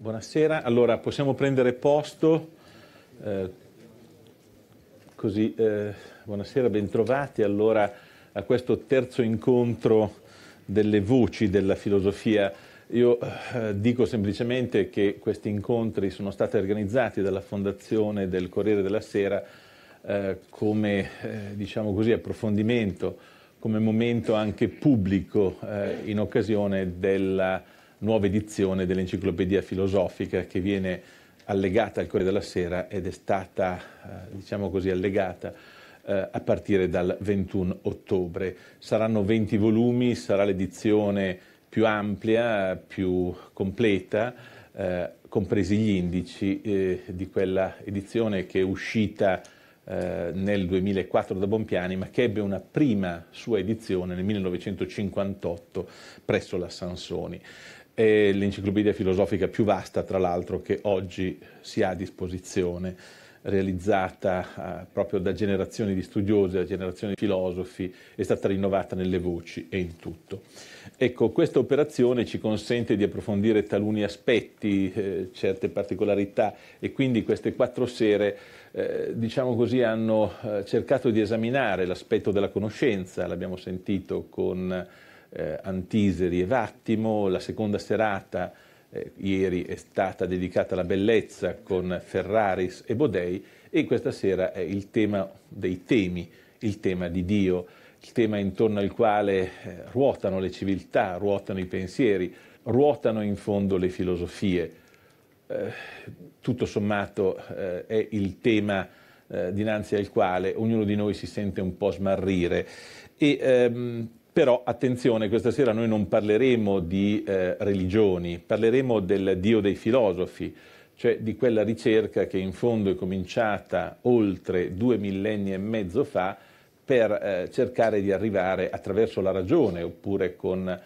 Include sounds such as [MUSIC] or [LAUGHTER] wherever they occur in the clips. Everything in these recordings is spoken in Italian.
Buonasera, allora possiamo prendere posto, eh, così, eh, buonasera, bentrovati allora a questo terzo incontro delle voci della filosofia. Io eh, dico semplicemente che questi incontri sono stati organizzati dalla Fondazione del Corriere della Sera eh, come, eh, diciamo così, approfondimento, come momento anche pubblico eh, in occasione della nuova edizione dell'Enciclopedia Filosofica che viene allegata al Corriere della Sera ed è stata, eh, diciamo così, allegata eh, a partire dal 21 ottobre. Saranno 20 volumi, sarà l'edizione più ampia, più completa, eh, compresi gli indici eh, di quella edizione che è uscita nel 2004 da Bompiani, ma che ebbe una prima sua edizione nel 1958 presso la Sansoni è l'enciclopedia filosofica più vasta, tra l'altro, che oggi si ha a disposizione, realizzata eh, proprio da generazioni di studiosi, da generazioni di filosofi, è stata rinnovata nelle voci e in tutto. Ecco, questa operazione ci consente di approfondire taluni aspetti, eh, certe particolarità e quindi queste quattro sere eh, diciamo così, hanno eh, cercato di esaminare l'aspetto della conoscenza, l'abbiamo sentito con eh, Antiseri e Vattimo, la seconda serata eh, ieri è stata dedicata alla bellezza con Ferraris e Bodei e questa sera è il tema dei temi, il tema di Dio, il tema intorno al quale eh, ruotano le civiltà, ruotano i pensieri, ruotano in fondo le filosofie. Eh, tutto sommato eh, è il tema eh, dinanzi al quale ognuno di noi si sente un po' smarrire e ehm, però attenzione, questa sera noi non parleremo di eh, religioni, parleremo del Dio dei filosofi, cioè di quella ricerca che in fondo è cominciata oltre due millenni e mezzo fa per eh, cercare di arrivare attraverso la ragione oppure con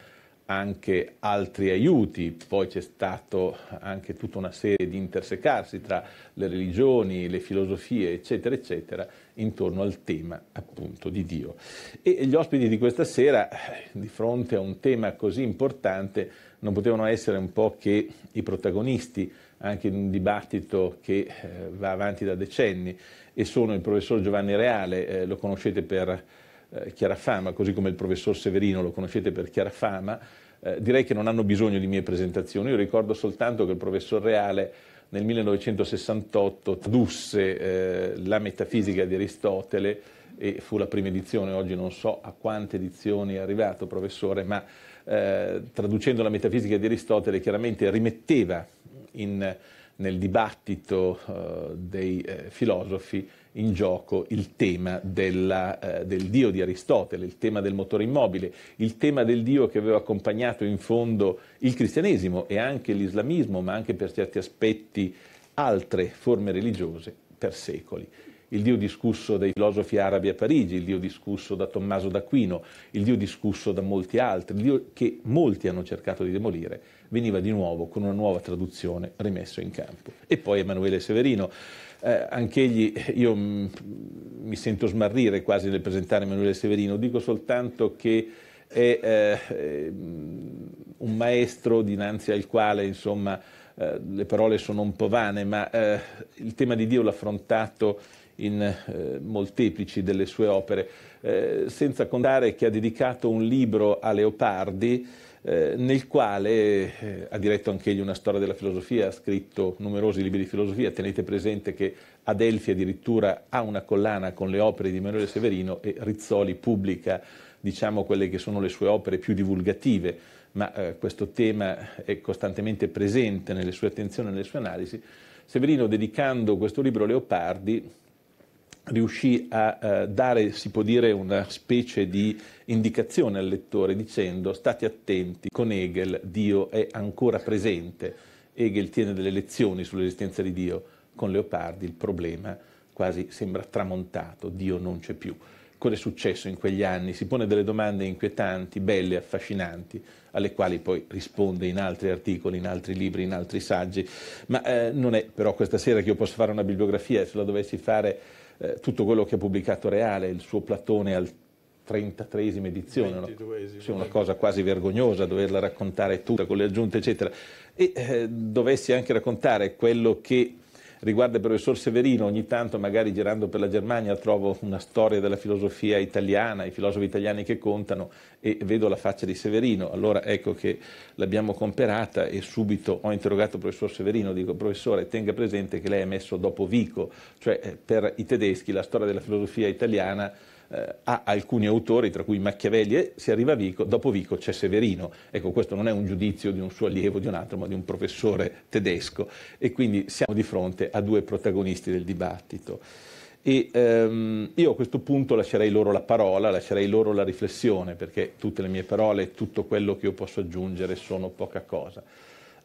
anche altri aiuti, poi c'è stato anche tutta una serie di intersecarsi tra le religioni, le filosofie, eccetera, eccetera, intorno al tema appunto di Dio. E gli ospiti di questa sera, di fronte a un tema così importante, non potevano essere un po' che i protagonisti anche in un dibattito che eh, va avanti da decenni e sono il professor Giovanni Reale, eh, lo conoscete per eh, Chiarafama, così come il professor Severino lo conoscete per Chiarafama, eh, direi che non hanno bisogno di mie presentazioni. Io ricordo soltanto che il professor Reale nel 1968 tradusse eh, la metafisica di Aristotele e fu la prima edizione, oggi non so a quante edizioni è arrivato professore, ma eh, traducendo la metafisica di Aristotele chiaramente rimetteva in nel dibattito eh, dei eh, filosofi in gioco il tema della, eh, del Dio di Aristotele, il tema del motore immobile, il tema del Dio che aveva accompagnato in fondo il cristianesimo e anche l'islamismo, ma anche per certi aspetti altre forme religiose per secoli il Dio discusso dai filosofi arabi a Parigi, il Dio discusso da Tommaso d'Aquino, il Dio discusso da molti altri, il Dio che molti hanno cercato di demolire, veniva di nuovo con una nuova traduzione rimesso in campo. E poi Emanuele Severino, eh, anch'egli, io mh, mm, mi sento smarrire quasi nel presentare Emanuele Severino, dico soltanto che è eh, un maestro dinanzi al quale, insomma, eh, le parole sono un po' vane, ma eh, il tema di Dio l'ha affrontato in eh, molteplici delle sue opere, eh, senza contare che ha dedicato un libro a Leopardi eh, nel quale eh, ha diretto anche egli una storia della filosofia, ha scritto numerosi libri di filosofia, tenete presente che Adelphi addirittura ha una collana con le opere di Emanuele Severino e Rizzoli pubblica diciamo, quelle che sono le sue opere più divulgative, ma eh, questo tema è costantemente presente nelle sue attenzioni e nelle sue analisi. Severino, dedicando questo libro a Leopardi, riuscì a eh, dare, si può dire, una specie di indicazione al lettore dicendo state attenti, con Hegel Dio è ancora presente, Hegel tiene delle lezioni sull'esistenza di Dio, con Leopardi il problema quasi sembra tramontato, Dio non c'è più. Cosa è successo in quegli anni? Si pone delle domande inquietanti, belle, affascinanti, alle quali poi risponde in altri articoli, in altri libri, in altri saggi, ma eh, non è però questa sera che io posso fare una bibliografia, se la dovessi fare eh, tutto quello che ha pubblicato Reale, il suo Platone al 33 edizione, no? sì, una cosa quasi vergognosa doverla raccontare tutta con le aggiunte eccetera, e eh, dovessi anche raccontare quello che riguarda il professor Severino, ogni tanto magari girando per la Germania trovo una storia della filosofia italiana, i filosofi italiani che contano e vedo la faccia di Severino, allora ecco che l'abbiamo comperata e subito ho interrogato il professor Severino, dico professore tenga presente che lei è messo dopo Vico, cioè eh, per i tedeschi la storia della filosofia italiana eh, a alcuni autori, tra cui Machiavelli, e si arriva a Vico, dopo Vico c'è Severino. Ecco, questo non è un giudizio di un suo allievo, o di un altro, ma di un professore tedesco e quindi siamo di fronte a due protagonisti del dibattito. E ehm, io a questo punto lascerei loro la parola, lascerei loro la riflessione, perché tutte le mie parole e tutto quello che io posso aggiungere sono poca cosa.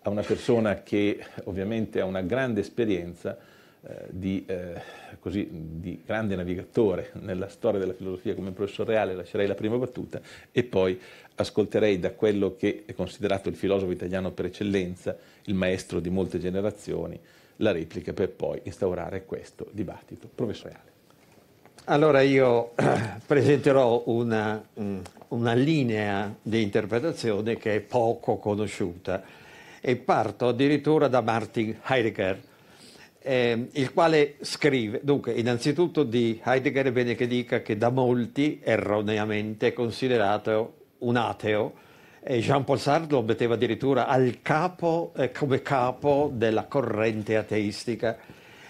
A una persona che ovviamente ha una grande esperienza, eh, di, eh, così, di, grande navigatore nella storia della filosofia come professor Reale, lascerei la prima battuta e poi ascolterei da quello che è considerato il filosofo italiano per eccellenza, il maestro di molte generazioni, la replica per poi instaurare questo dibattito. Professor Reale. Allora io [CLEARS THROAT] presenterò una, mm, una linea di interpretazione che è poco conosciuta e parto addirittura da Martin Heidegger, eh, il quale scrive, dunque, innanzitutto di Heidegger è bene che dica che da molti erroneamente è considerato un ateo, Jean-Paul Sartre lo metteva addirittura al capo, eh, come capo della corrente ateistica.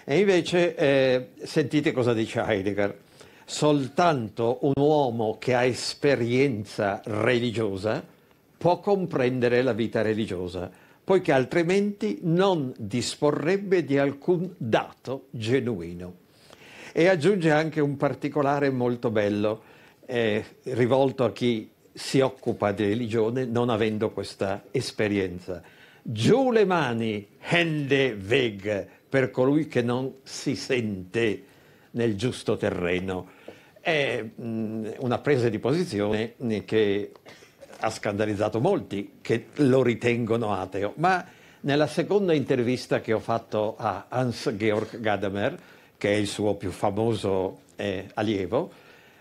E invece eh, sentite cosa dice Heidegger. Soltanto un uomo che ha esperienza religiosa può comprendere la vita religiosa poiché altrimenti non disporrebbe di alcun dato genuino. E aggiunge anche un particolare molto bello, eh, rivolto a chi si occupa di religione non avendo questa esperienza. Giù le mani, hende weg, per colui che non si sente nel giusto terreno. È mh, mm, una presa di posizione che ha scandalizzato molti che lo ritengono ateo, ma nella seconda intervista che ho fatto a Hans-Georg Gadamer, che è il suo più famoso eh, allievo,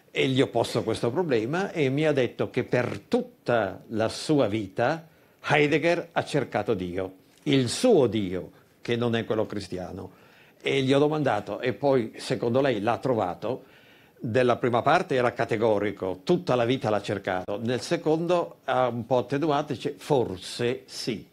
e gli ho posto questo problema e mi ha detto che per tutta la sua vita Heidegger ha cercato Dio, il suo Dio, che non è quello cristiano. E gli ho domandato, e poi secondo lei l'ha trovato? della prima parte era categorico, tutta la vita l'ha cercato, nel secondo ha un po' attenuato e dice forse sì,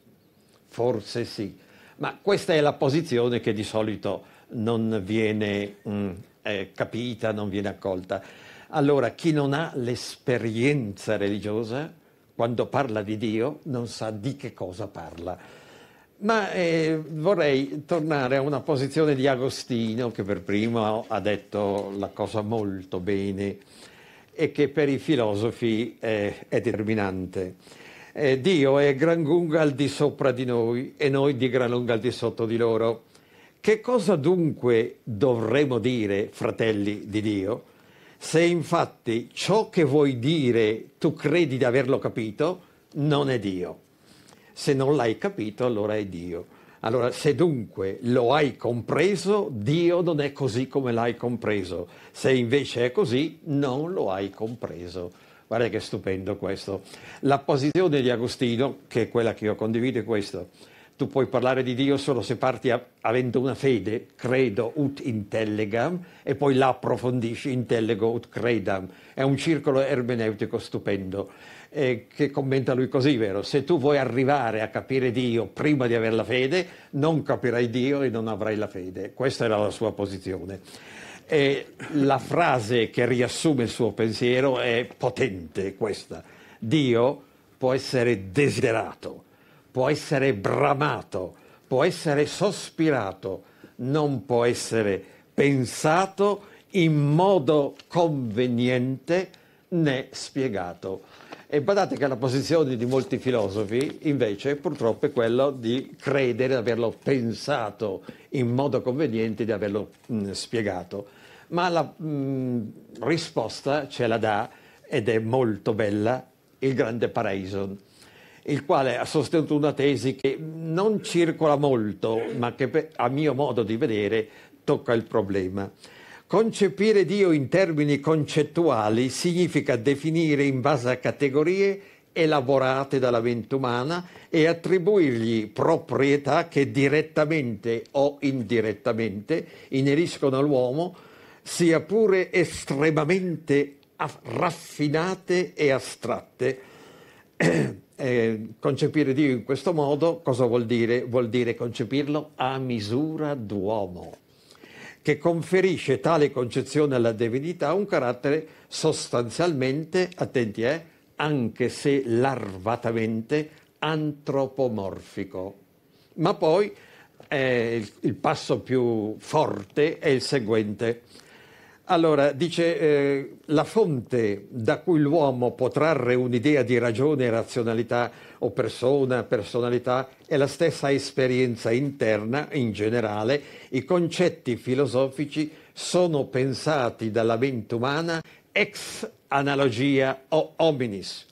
forse sì. Ma questa è la posizione che di solito non viene mh, mm, eh, capita, non viene accolta. Allora, chi non ha l'esperienza religiosa, quando parla di Dio, non sa di che cosa parla. Ma eh, vorrei tornare a una posizione di Agostino che per primo ha detto la cosa molto bene e che per i filosofi eh, è determinante. Eh, Dio è gran lunga al di sopra di noi e noi di gran lunga al di sotto di loro. Che cosa dunque dovremmo dire, fratelli di Dio, se infatti ciò che vuoi dire tu credi di averlo capito non è Dio? Se non l'hai capito, allora è Dio. Allora, se dunque lo hai compreso, Dio non è così come l'hai compreso. Se invece è così, non lo hai compreso. Guarda che stupendo questo. La posizione di Agostino, che è quella che io condivido, è questa. Tu puoi parlare di Dio solo se parti a, avendo una fede, credo ut intellegam, e poi la approfondisci, intellego ut credam. È un circolo ermeneutico stupendo eh, che commenta lui così, vero? Se tu vuoi arrivare a capire Dio prima di avere la fede, non capirai Dio e non avrai la fede. Questa era la sua posizione. E la frase che riassume il suo pensiero è potente questa. Dio può essere desiderato, può essere bramato, può essere sospirato, non può essere pensato in modo conveniente né spiegato. E badate che la posizione di molti filosofi invece purtroppo è quella di credere di averlo pensato in modo conveniente, di averlo mh, mm, spiegato. Ma la mh, mm, risposta ce la dà ed è molto bella il grande Paraison, il quale ha sostenuto una tesi che non circola molto, ma che a mio modo di vedere tocca il problema. Concepire Dio in termini concettuali significa definire in base a categorie elaborate dalla mente umana e attribuirgli proprietà che direttamente o indirettamente ineriscono all'uomo, sia pure estremamente raffinate e astratte. [CLEARS THROAT] Eh, concepire Dio in questo modo cosa vuol dire? Vuol dire concepirlo a misura d'uomo che conferisce tale concezione alla divinità un carattere sostanzialmente, attenti eh, anche se larvatamente antropomorfico. Ma poi eh, il, il passo più forte è il seguente allora, dice, eh, la fonte da cui l'uomo può trarre un'idea di ragione e razionalità o persona, personalità, è la stessa esperienza interna in generale. I concetti filosofici sono pensati dalla mente umana ex analogia o hominis.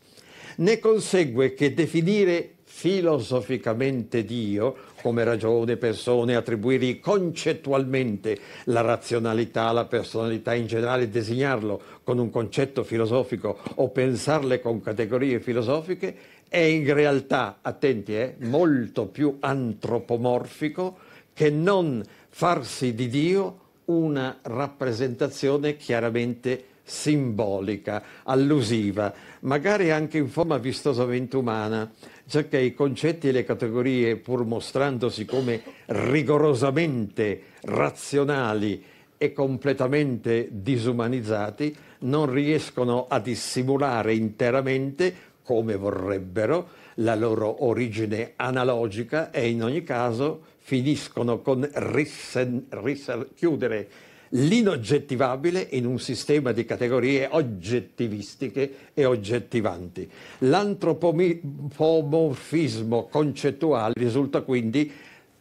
Ne consegue che definire filosoficamente Dio come ragione persone attribuirgli concettualmente la razionalità, la personalità in generale, designarlo con un concetto filosofico o pensarle con categorie filosofiche, è in realtà, attenti, eh, molto più antropomorfico che non farsi di Dio una rappresentazione chiaramente simbolica, allusiva, magari anche in forma vistosamente umana, già che i concetti e le categorie, pur mostrandosi come rigorosamente razionali e completamente disumanizzati, non riescono a dissimulare interamente, come vorrebbero, la loro origine analogica e in ogni caso finiscono con richiudere l'inoggettivabile in un sistema di categorie oggettivistiche e oggettivanti. L'antropomorfismo concettuale risulta quindi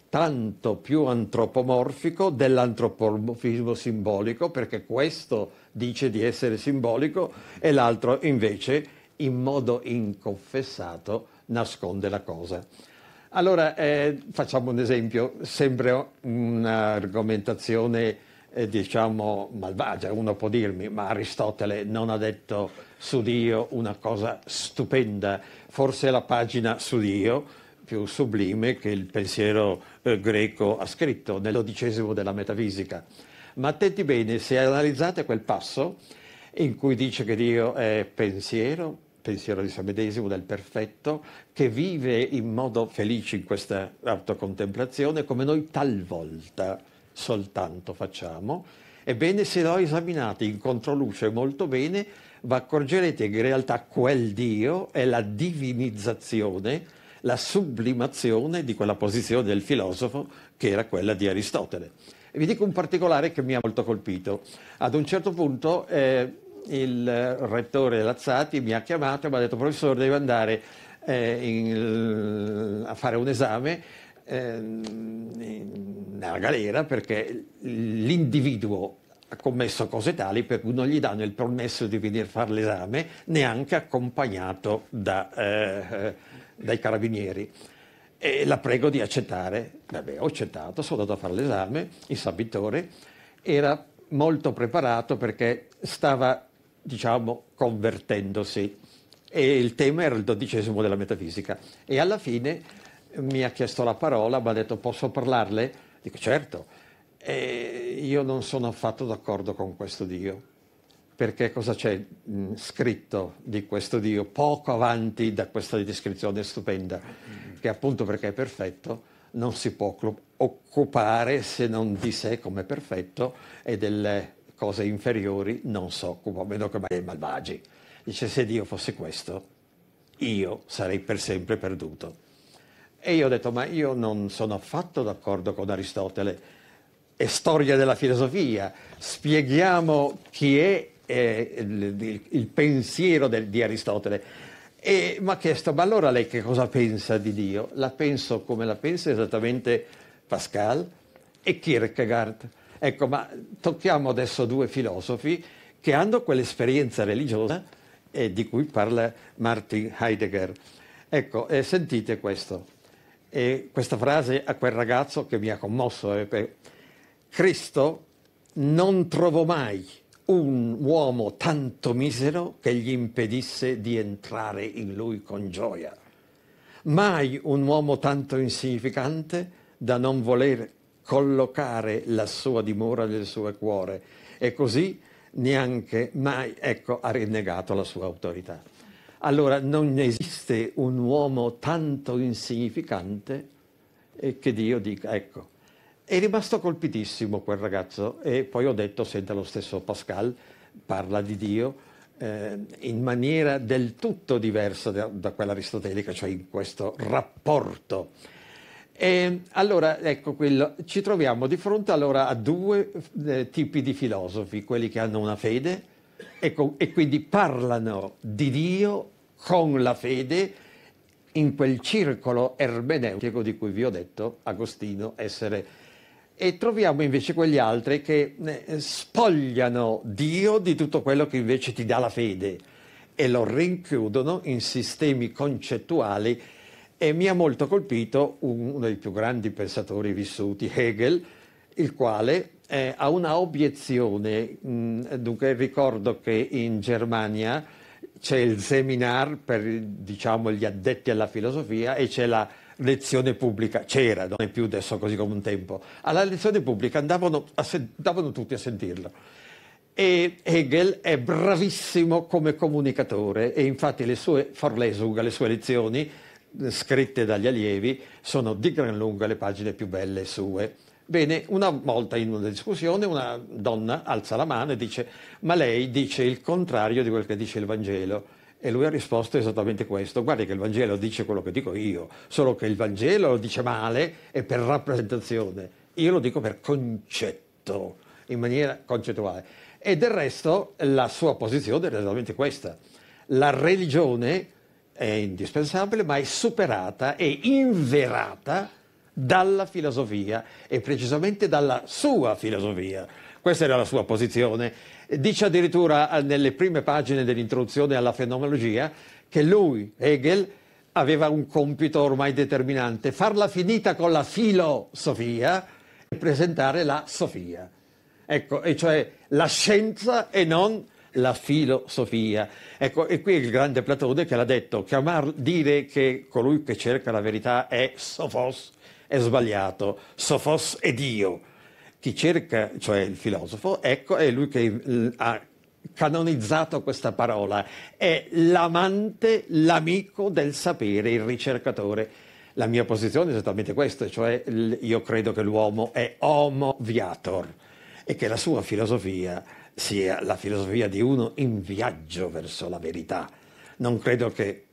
tanto più antropomorfico dell'antropomorfismo simbolico, perché questo dice di essere simbolico e l'altro invece in modo inconfessato nasconde la cosa. Allora eh, facciamo un esempio, sempre un'argomentazione eh, diciamo, malvagia. Uno può dirmi, ma Aristotele non ha detto su Dio una cosa stupenda, forse la pagina su Dio più sublime che il pensiero eh, greco ha scritto nell'odicesimo della metafisica. Ma attenti bene, se analizzate quel passo in cui dice che Dio è pensiero, pensiero di se medesimo, del perfetto, che vive in modo felice in questa autocontemplazione, come noi talvolta soltanto facciamo, ebbene se lo esaminate in controluce molto bene, vi accorgerete che in realtà quel Dio è la divinizzazione, la sublimazione di quella posizione del filosofo che era quella di Aristotele. E vi dico un particolare che mi ha molto colpito. Ad un certo punto eh, il rettore Lazzati mi ha chiamato e mi ha detto professore devo andare eh, in, a fare un esame Ehm, nella galera perché l'individuo ha commesso cose tali per cui non gli danno il permesso di venire a fare l'esame neanche accompagnato da, eh, dai carabinieri. E la prego di accettare. Vabbè, ho accettato, sono andato a fare l'esame, il sabitore era molto preparato perché stava, diciamo, convertendosi e il tema era il dodicesimo della metafisica e alla fine mi ha chiesto la parola, mi ha detto posso parlarle? Dico certo, e io non sono affatto d'accordo con questo Dio, perché cosa c'è mm, scritto di questo Dio poco avanti da questa descrizione stupenda, che appunto perché è perfetto non si può occupare se non di sé come perfetto e delle cose inferiori non si occupa, a meno che mai è malvagi. Dice se Dio fosse questo, io sarei per sempre perduto. E io ho detto, ma io non sono affatto d'accordo con Aristotele, è storia della filosofia, spieghiamo chi è eh, il, il, pensiero del, di Aristotele. E mi ha chiesto, ma allora lei che cosa pensa di Dio? La penso come la pensa esattamente Pascal e Kierkegaard. Ecco, ma tocchiamo adesso due filosofi che hanno quell'esperienza religiosa eh, di cui parla Martin Heidegger. Ecco, eh, sentite questo e questa frase a quel ragazzo che mi ha commosso. Eh, Cristo non trovò mai un uomo tanto misero che gli impedisse di entrare in lui con gioia. Mai un uomo tanto insignificante da non voler collocare la sua dimora nel suo cuore e così neanche mai ecco, ha rinnegato la sua autorità. Allora non esiste un uomo tanto insignificante eh, che Dio dica, ecco. È rimasto colpitissimo quel ragazzo e poi ho detto, senta lo stesso Pascal, parla di Dio eh, in maniera del tutto diversa da, da quella aristotelica, cioè in questo rapporto. E allora, ecco quello, ci troviamo di fronte allora a due eh, tipi di filosofi, quelli che hanno una fede e, co- e, quindi parlano di Dio con la fede in quel circolo ermeneutico di cui vi ho detto Agostino essere. E troviamo invece quegli altri che eh, spogliano Dio di tutto quello che invece ti dà la fede e lo rinchiudono in sistemi concettuali e mi ha molto colpito uno dei più grandi pensatori vissuti, Hegel, il quale eh, ha una obiezione, mm, dunque ricordo che in Germania c'è il seminar per diciamo, gli addetti alla filosofia e c'è la lezione pubblica, c'era, non è più adesso così come un tempo, alla lezione pubblica andavano, andavano tutti a sentirlo. E Hegel è bravissimo come comunicatore e infatti le sue Forlesung, le sue lezioni eh, scritte dagli allievi, sono di gran lunga le pagine più belle sue. Bene, una volta in una discussione una donna alza la mano e dice ma lei dice il contrario di quel che dice il Vangelo. E lui ha risposto esattamente questo, guardi che il Vangelo dice quello che dico io, solo che il Vangelo lo dice male e per rappresentazione, io lo dico per concetto, in maniera concettuale. E del resto la sua posizione era esattamente questa, la religione è indispensabile ma è superata e inverata dalla filosofia e precisamente dalla sua filosofia. Questa era la sua posizione. Dice addirittura eh, nelle prime pagine dell'introduzione alla fenomenologia che lui, Hegel, aveva un compito ormai determinante, farla finita con la filosofia e presentare la Sofia. Ecco, e cioè la scienza e non la filosofia. Ecco, e qui il grande Platone che l'ha detto, chiamar, dire che colui che cerca la verità è sofos, è sbagliato, Sofos è Dio. Chi cerca, cioè il filosofo, ecco, è lui che mm, ha canonizzato questa parola, è l'amante, l'amico del sapere, il ricercatore. La mia posizione è esattamente questa, cioè io credo che l'uomo è homo viator e che la sua filosofia sia la filosofia di uno in viaggio verso la verità. Non credo che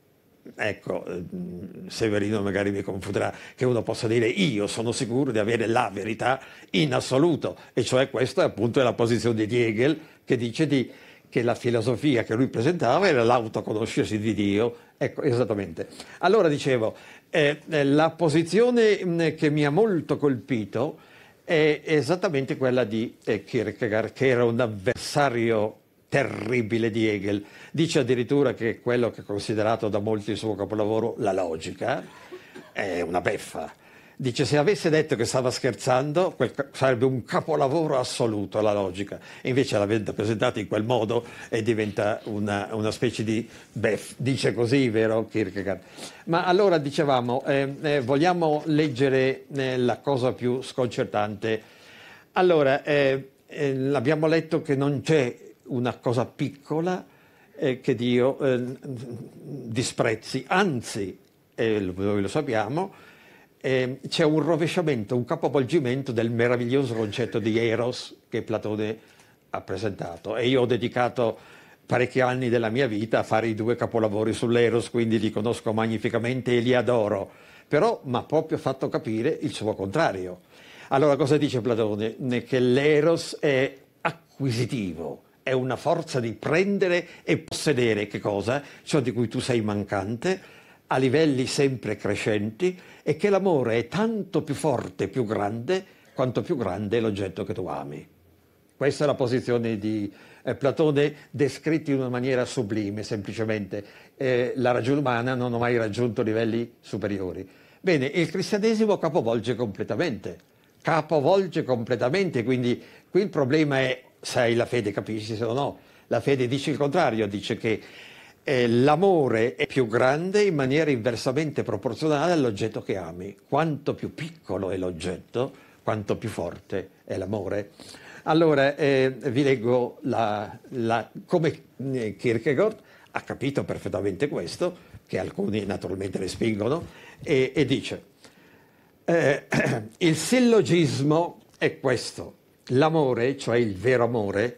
ecco, mm, Severino magari mi confuterà, che uno possa dire io sono sicuro di avere la verità in assoluto, e cioè questa appunto è la posizione di Hegel che dice di, che la filosofia che lui presentava era l'autoconoscersi di Dio. Ecco, esattamente. Allora dicevo, eh, eh la posizione mm, che mi ha molto colpito è esattamente quella di eh, Kierkegaard, che era un avversario terribile di Hegel. Dice addirittura che quello che è considerato da molti il suo capolavoro, la logica, è una beffa. Dice se avesse detto che stava scherzando sarebbe un capolavoro assoluto la logica, e invece l'avendo presentata in quel modo e diventa una, una, specie di bef, dice così, vero Kierkegaard? Ma allora dicevamo, eh, eh, vogliamo leggere eh, la cosa più sconcertante. Allora, eh, eh, abbiamo letto che non c'è una cosa piccola eh, che Dio eh, disprezzi, anzi, eh, noi lo sappiamo, eh, c'è un rovesciamento, un capovolgimento del meraviglioso concetto di Eros che Platone ha presentato e io ho dedicato parecchi anni della mia vita a fare i due capolavori sull'Eros, quindi li conosco magnificamente e li adoro, però mi ha proprio fatto capire il suo contrario. Allora cosa dice Platone? Che l'Eros è acquisitivo, è una forza di prendere e possedere che cosa? Ciò di cui tu sei mancante a livelli sempre crescenti e che l'amore è tanto più forte, più grande, quanto più grande è l'oggetto che tu ami. Questa è la posizione di eh, Platone descritta in una maniera sublime, semplicemente. Eh, la ragione umana non ha mai raggiunto livelli superiori. Bene, il cristianesimo capovolge completamente, capovolge completamente, quindi qui il problema è sai la fede, capisci se no? La fede dice il contrario, dice che eh, l'amore è più grande in maniera inversamente proporzionale all'oggetto che ami. Quanto più piccolo è l'oggetto, quanto più forte è l'amore. Allora, eh, vi leggo la, la, come eh, Kierkegaard ha capito perfettamente questo, che alcuni naturalmente respingono, e, e dice, eh, [CLEARS THROAT] il sillogismo è questo, l'amore, cioè il vero amore,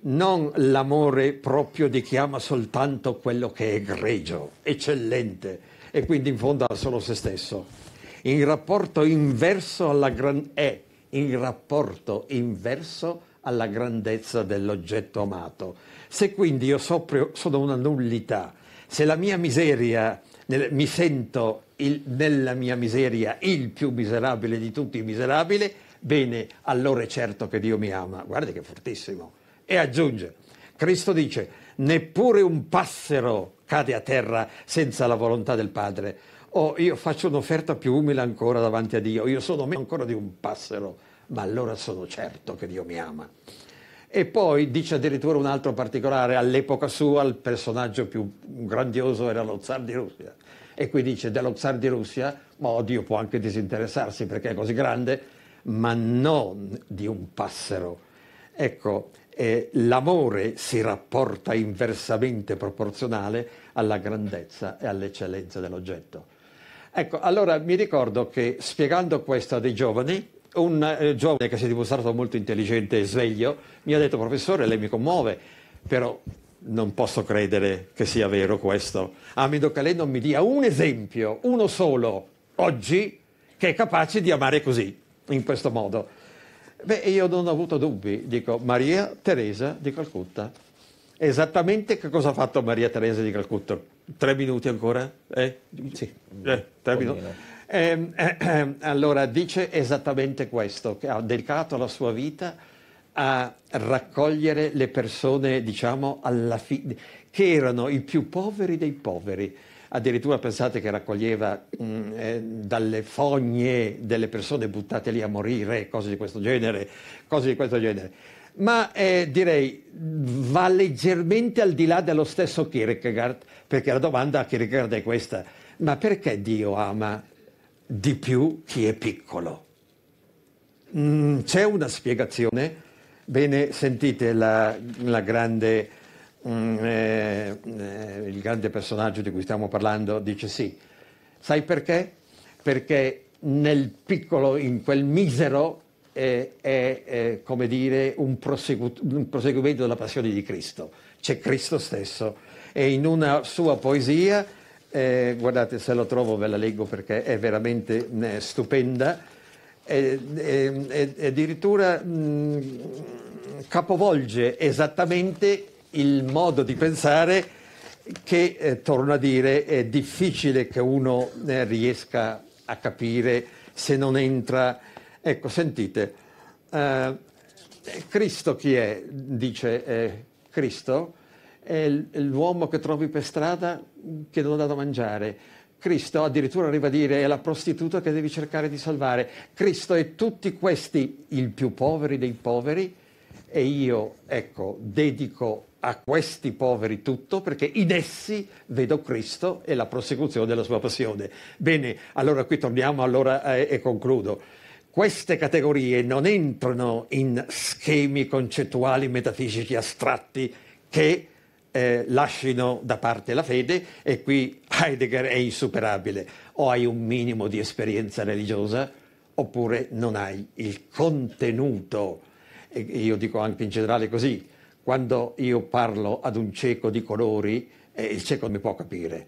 non l'amore proprio di chi ama soltanto quello che è egregio, eccellente e quindi in fondo ha solo se stesso. In rapporto inverso alla gran- è in rapporto inverso alla grandezza dell'oggetto amato. Se quindi io soffro, sono una nullità, se la mia miseria, nel, mi sento il, nella mia miseria il più miserabile di tutti i miserabili, bene, allora è certo che Dio mi ama. Guarda che fortissimo. E aggiunge, Cristo dice, neppure un passero cade a terra senza la volontà del Padre. Oh, io faccio un'offerta più umile ancora davanti a Dio, io sono meno ancora di un passero, ma allora sono certo che Dio mi ama. E poi dice addirittura un altro particolare, all'epoca sua il personaggio più grandioso era lo zar di Russia. E qui dice dello zar di Russia, ma oh, Dio può anche disinteressarsi perché è così grande, ma non di un passero. Ecco, eh, l'amore si rapporta inversamente proporzionale alla grandezza e all'eccellenza dell'oggetto. Ecco, allora mi ricordo che spiegando questo a dei giovani, un eh, giovane che si è dimostrato molto intelligente e sveglio mi ha detto professore, lei mi commuove, però non posso credere che sia vero questo. Amido ah, lei non mi dia un esempio, uno solo, oggi, che è capace di amare così in questo modo? Beh, io non ho avuto dubbi, dico Maria Teresa di Calcutta. Esattamente che cosa ha fatto Maria Teresa di Calcutta? Tre minuti ancora? Eh? Sì, eh, tre minuti. Eh, ehm, ehm, allora dice esattamente questo, che ha dedicato la sua vita a raccogliere le persone, diciamo, alla fine, che erano i più poveri dei poveri addirittura pensate che raccoglieva mh, mm, eh, dalle fogne delle persone buttate lì a morire, cose di questo genere, cose di questo genere. Ma eh, direi va leggermente al di là dello stesso Kierkegaard, perché la domanda a Kierkegaard è questa, ma perché Dio ama di più chi è piccolo? Mm, c'è una spiegazione? Bene, sentite la, la grande eh, eh, il grande personaggio di cui stiamo parlando dice sì. Sai perché? Perché nel piccolo, in quel misero, eh, è come dire un, prosegu- un proseguimento della passione di Cristo. C'è Cristo stesso e in una sua poesia, eh, guardate se la trovo ve la leggo perché è veramente mm, stupenda, e, addirittura mh, mm, capovolge esattamente il modo di pensare che, eh, torno a dire, è difficile che uno eh, riesca a capire se non entra. Ecco, sentite, eh, Cristo chi è? Dice eh, Cristo, è l'uomo che trovi per strada che non ha da mangiare. Cristo addirittura arriva a dire è la prostituta che devi cercare di salvare. Cristo è tutti questi, il più poveri dei poveri, e io, ecco, dedico a questi poveri tutto perché in essi vedo Cristo e la prosecuzione della sua passione. Bene, allora qui torniamo allora, eh, e concludo. Queste categorie non entrano in schemi concettuali metafisici astratti che eh, lasciano da parte la fede e qui Heidegger è insuperabile. O hai un minimo di esperienza religiosa oppure non hai il contenuto. E io dico anche in generale così, quando io parlo ad un cieco di colori, eh, il cieco non mi può capire,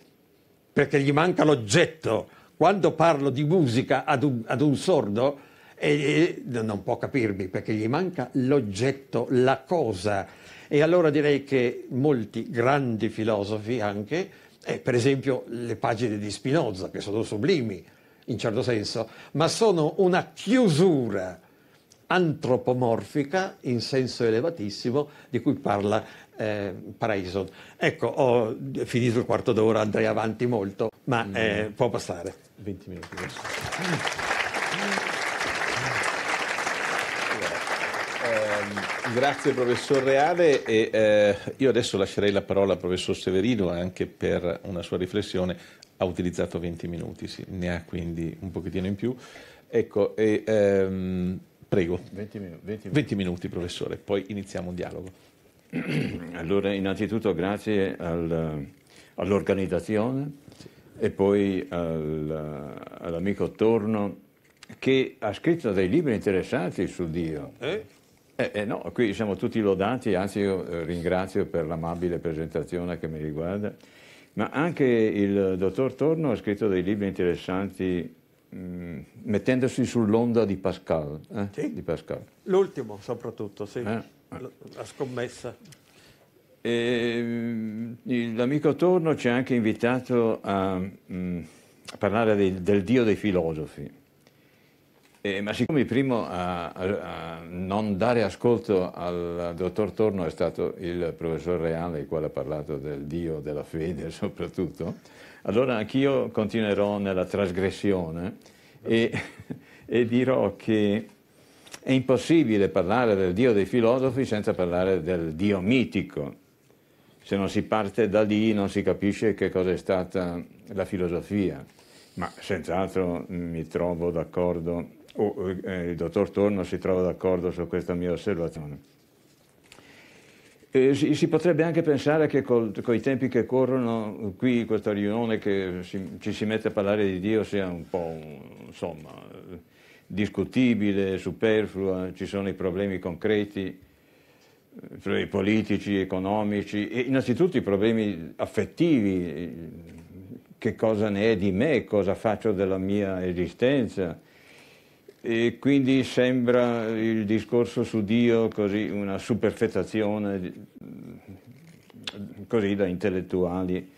perché gli manca l'oggetto. Quando parlo di musica ad un, ad un sordo, eh, eh non può capirmi, perché gli manca l'oggetto, la cosa. E allora direi che molti grandi filosofi anche, eh, per esempio le pagine di Spinoza, che sono sublimi in certo senso, ma sono una chiusura antropomorfica in senso elevatissimo di cui parla eh, Parison. Ecco, ho finito il quarto d'ora, andrei avanti molto, ma mm. eh, può passare. 20 minuti. Eh, grazie professor Reale e eh, io adesso lascerei la parola al professor Severino anche per una sua riflessione. Ha utilizzato 20 minuti, sì, ne ha quindi un pochettino in più. Ecco, e, ehm, Prego. 20 minuti, 20 20 minuti professore, poi iniziamo un dialogo. [CLEARS THROAT] Allora, innanzitutto grazie al, all'organizzazione e poi al, all'amico Torno che ha scritto dei libri interessanti su Dio. Eh? Eh, eh, no, qui siamo tutti lodati, anzi io eh, ringrazio per l'amabile presentazione che mi riguarda, ma anche il dottor Torno ha scritto dei libri interessanti Mm, mettendosi sull'onda di Pascal. Eh? Sì. Di Pascal. L'ultimo soprattutto, sì. Eh? eh. La scommessa. E, mm, l'amico Torno ci ha anche invitato a, mm, a parlare dei, del Dio dei filosofi. Eh, ma siccome il primo a, a, a, non dare ascolto al dottor Torno è stato il professor Reale, il quale ha parlato del Dio della fede [LAUGHS] soprattutto, allora anch'io continuerò nella trasgressione e, [LAUGHS] e dirò che è impossibile parlare del Dio dei filosofi senza parlare del Dio mitico. Se non si parte da lì non si capisce che cosa è stata la filosofia. Ma senz'altro mi trovo d'accordo, o oh, eh, il dottor Torno si trova d'accordo su questa mia osservazione. Eh, si, si, potrebbe anche pensare che con i tempi che corrono qui questa riunione che si, ci si mette a parlare di Dio sia un po' insomma, discutibile, superflua, ci sono i problemi concreti, problemi eh, politici, economici e innanzitutto i problemi affettivi, eh, che cosa ne è di me, cosa faccio della mia esistenza e quindi sembra il discorso su Dio così una superfettazione mm, così da intellettuali.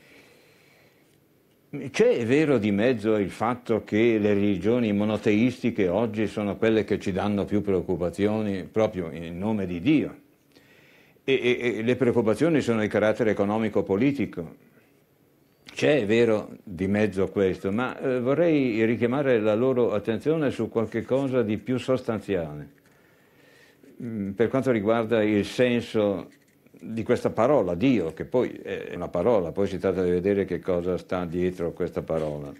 C'è, vero, di mezzo il fatto che le religioni monoteistiche oggi sono quelle che ci danno più preoccupazioni proprio in nome di Dio. E, e, e le preoccupazioni sono di carattere economico-politico, c'è, vero, di mezzo questo, ma eh, vorrei richiamare la loro attenzione su qualche cosa di più sostanziale, mm, per quanto riguarda il senso di questa parola, Dio, che poi è una parola, poi si tratta di vedere che cosa sta dietro questa parola.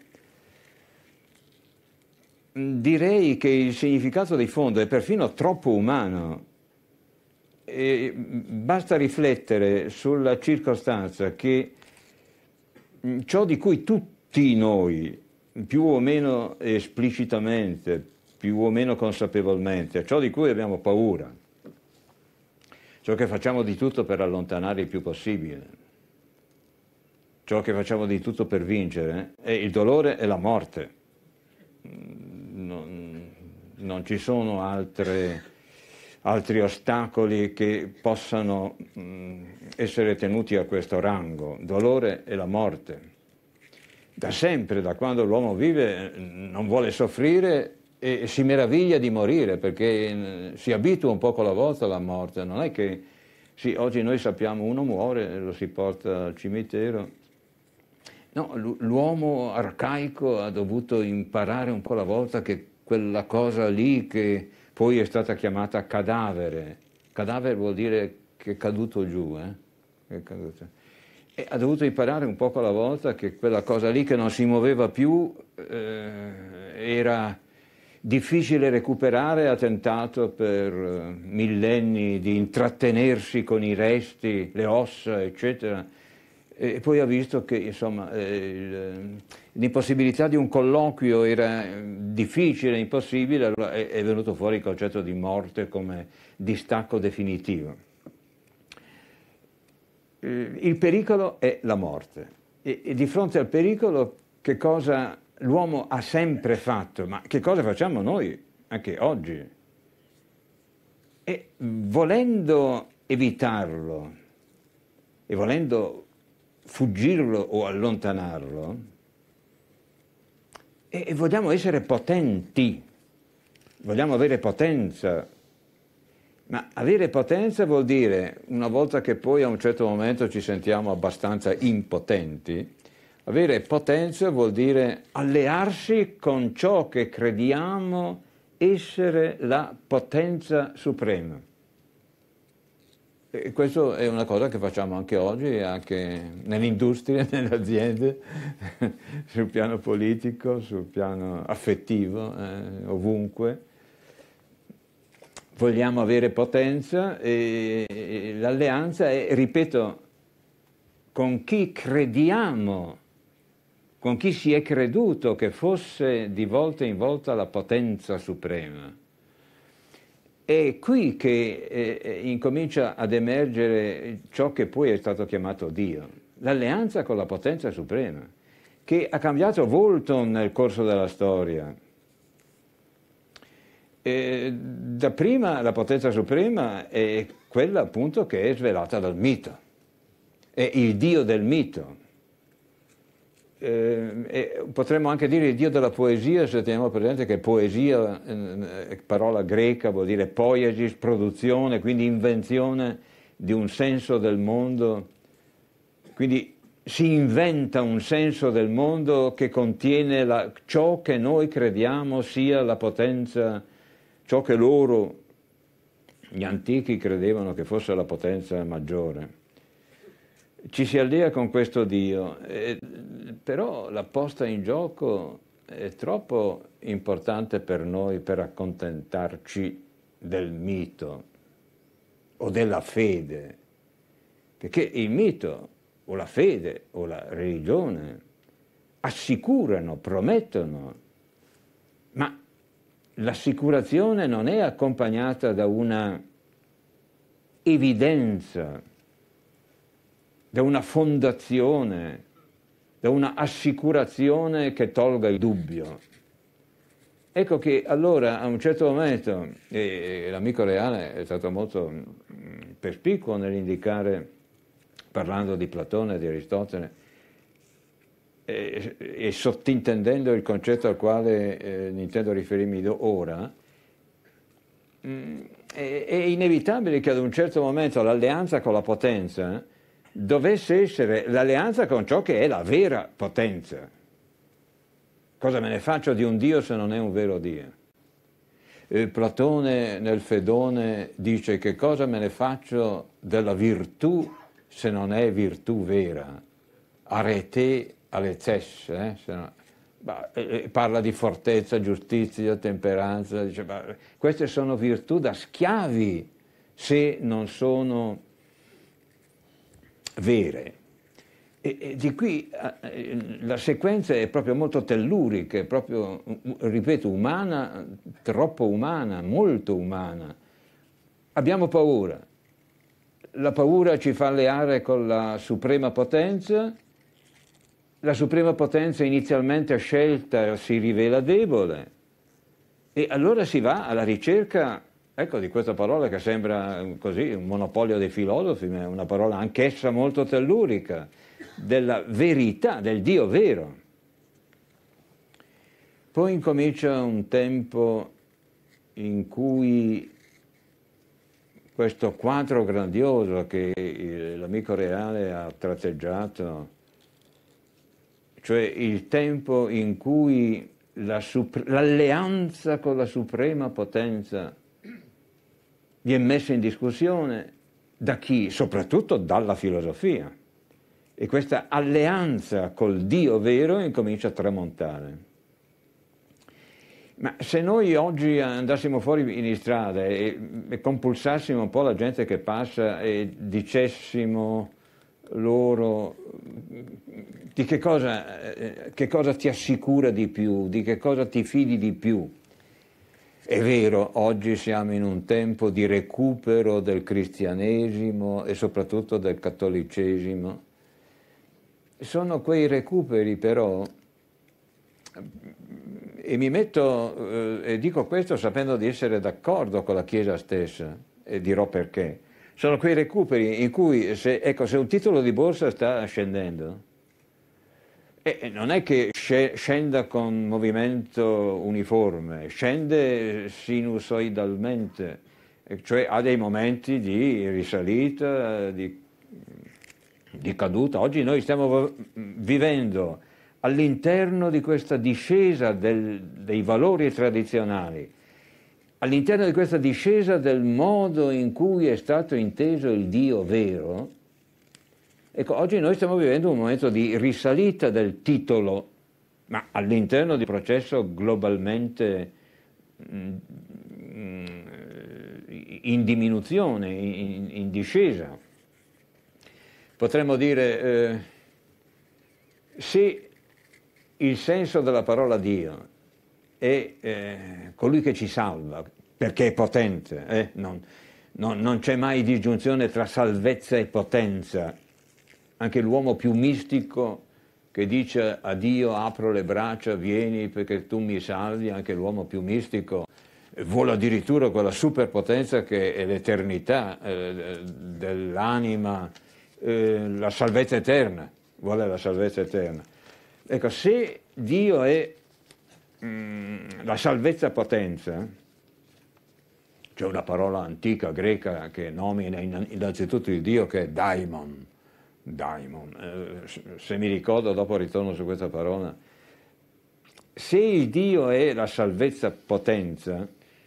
Mm, direi che il significato di fondo è perfino troppo umano. E mm, basta riflettere sulla circostanza che Mm, ciò di cui tutti noi, più o meno esplicitamente, più o meno consapevolmente, ciò di cui abbiamo paura, ciò che facciamo di tutto per allontanare il più possibile, ciò che facciamo di tutto per vincere, è il dolore e la morte. Mm, non, non ci sono altre altri ostacoli che possano mh, mm, essere tenuti a questo rango, dolore e la morte. Da sempre, da quando l'uomo vive, non vuole soffrire e si meraviglia di morire perché mm, si abitua un poco la volta alla morte, non è che sì, oggi noi sappiamo uno muore, e lo si porta al cimitero. No, l'uomo arcaico ha dovuto imparare un po' alla volta che quella cosa lì che poi è stata chiamata cadavere. Cadavere vuol dire che è caduto giù, eh? è caduto. E ha dovuto imparare un poco alla volta che quella cosa lì che non si muoveva più eh, era difficile recuperare, ha tentato per eh, millenni di intrattenersi con i resti, le ossa, eccetera e poi ha visto che insomma, eh, ehm, l'impossibilità di un colloquio era ehm, difficile, impossibile, allora è, è, venuto fuori il concetto di morte come distacco definitivo. Eh, il pericolo è la morte e, e di fronte al pericolo che cosa l'uomo ha sempre fatto, ma che cosa facciamo noi anche oggi? E volendo evitarlo e volendo fuggirlo o allontanarlo, e, vogliamo essere potenti, vogliamo avere potenza. Ma avere potenza vuol dire, una volta che poi a un certo momento ci sentiamo abbastanza impotenti, avere potenza vuol dire allearsi con ciò che crediamo essere la potenza suprema. E questo è una cosa che facciamo anche oggi, anche nell'industria, [LAUGHS] nelle aziende, [LAUGHS] sul piano politico, sul piano affettivo, eh, ovunque. Vogliamo avere potenza e, e l'alleanza è, ripeto, con chi crediamo, con chi si è creduto che fosse di volta in volta la potenza suprema è qui che eh, eh, incomincia ad emergere ciò che poi è stato chiamato Dio, l'alleanza con la potenza suprema, che ha cambiato volto nel corso della storia. E, eh, da prima la potenza suprema è quella appunto che è svelata dal mito, è il Dio del mito, eh, potremmo anche dire il Dio della poesia se teniamo presente che poesia, ehm, eh, parola greca, vuol dire poiesis, produzione, quindi invenzione di un senso del mondo. Quindi si inventa un senso del mondo che contiene la, ciò che noi crediamo sia la potenza, ciò che loro, gli antichi, credevano che fosse la potenza maggiore ci si allea con questo Dio, eh, però la posta in gioco è troppo importante per noi per accontentarci del mito o della fede, perché il mito o la fede o la religione assicurano, promettono, ma l'assicurazione non è accompagnata da una evidenza da una fondazione, da una assicurazione che tolga il dubbio. Ecco che allora a un certo momento, e l'amico Reale è stato molto mm, perspicuo nell'indicare, parlando di Platone, e di Aristotele, e, e sottintendendo il concetto al quale eh, intendo riferirmi ora, mh, mm, è, è inevitabile che ad un certo momento l'alleanza con la potenza dovesse essere l'alleanza con ciò che è la vera potenza. Cosa me ne faccio di un Dio se non è un vero Dio? E eh, Platone nel Fedone dice che cosa me ne faccio della virtù se non è virtù vera? Arete aleces, eh? No, eh, eh, parla di fortezza, giustizia, temperanza, dice, bah, queste sono virtù da schiavi se non sono vere. E, e di qui eh, la sequenza è proprio molto tellurica, è proprio, ripeto, umana, troppo umana, molto umana. Abbiamo paura. La paura ci fa alleare con la suprema potenza. La suprema potenza inizialmente scelta si rivela debole e allora si va alla ricerca Ecco, di questa parola che sembra eh, così un monopolio dei filosofi, ma è una parola anch'essa molto tellurica, della verità, del Dio vero. Poi incomincia un tempo in cui questo quadro grandioso che l'amico reale ha tratteggiato, cioè il tempo in cui la l'alleanza con la suprema potenza viene messa in discussione da chi? Soprattutto dalla filosofia. E questa alleanza col Dio vero incomincia a tramontare. Ma se noi oggi andassimo fuori in strada e, e, compulsassimo un po' la gente che passa e dicessimo loro di che cosa, eh, che cosa ti assicura di più, di che cosa ti fidi di più, è vero, oggi siamo in un tempo di recupero del cristianesimo e soprattutto del cattolicesimo. Sono quei recuperi però, e mi metto eh, e dico questo sapendo di essere d'accordo con la Chiesa stessa, e dirò perché, sono quei recuperi in cui se, ecco, se un titolo di borsa sta scendendo, e eh, eh, non è che scenda con movimento uniforme, scende sinusoidalmente, cioè ha dei momenti di risalita, di, di caduta. Oggi noi stiamo vivendo all'interno di questa discesa del, dei valori tradizionali, all'interno di questa discesa del modo in cui è stato inteso il Dio vero, Ecco, oggi noi stiamo vivendo un momento di risalita del titolo, ma all'interno di un processo globalmente mm, in diminuzione, in, in discesa. Potremmo dire, eh, se il senso della parola Dio è eh, colui che ci salva, perché è potente, eh, non, non, non c'è mai disgiunzione tra salvezza e potenza, anche l'uomo più mistico che dice a Dio apro le braccia, vieni perché tu mi salvi, anche l'uomo più mistico vuole addirittura quella superpotenza che è l'eternità eh, dell'anima, eh, la salvezza eterna, vuole la salvezza eterna. Ecco, se Dio è mh, mm, la salvezza potenza, c'è una parola antica greca che nomina innanzitutto il Dio che è daimon, daimon, eh, se mi ricordo dopo ritorno su questa parola, se il Dio è la salvezza potenza,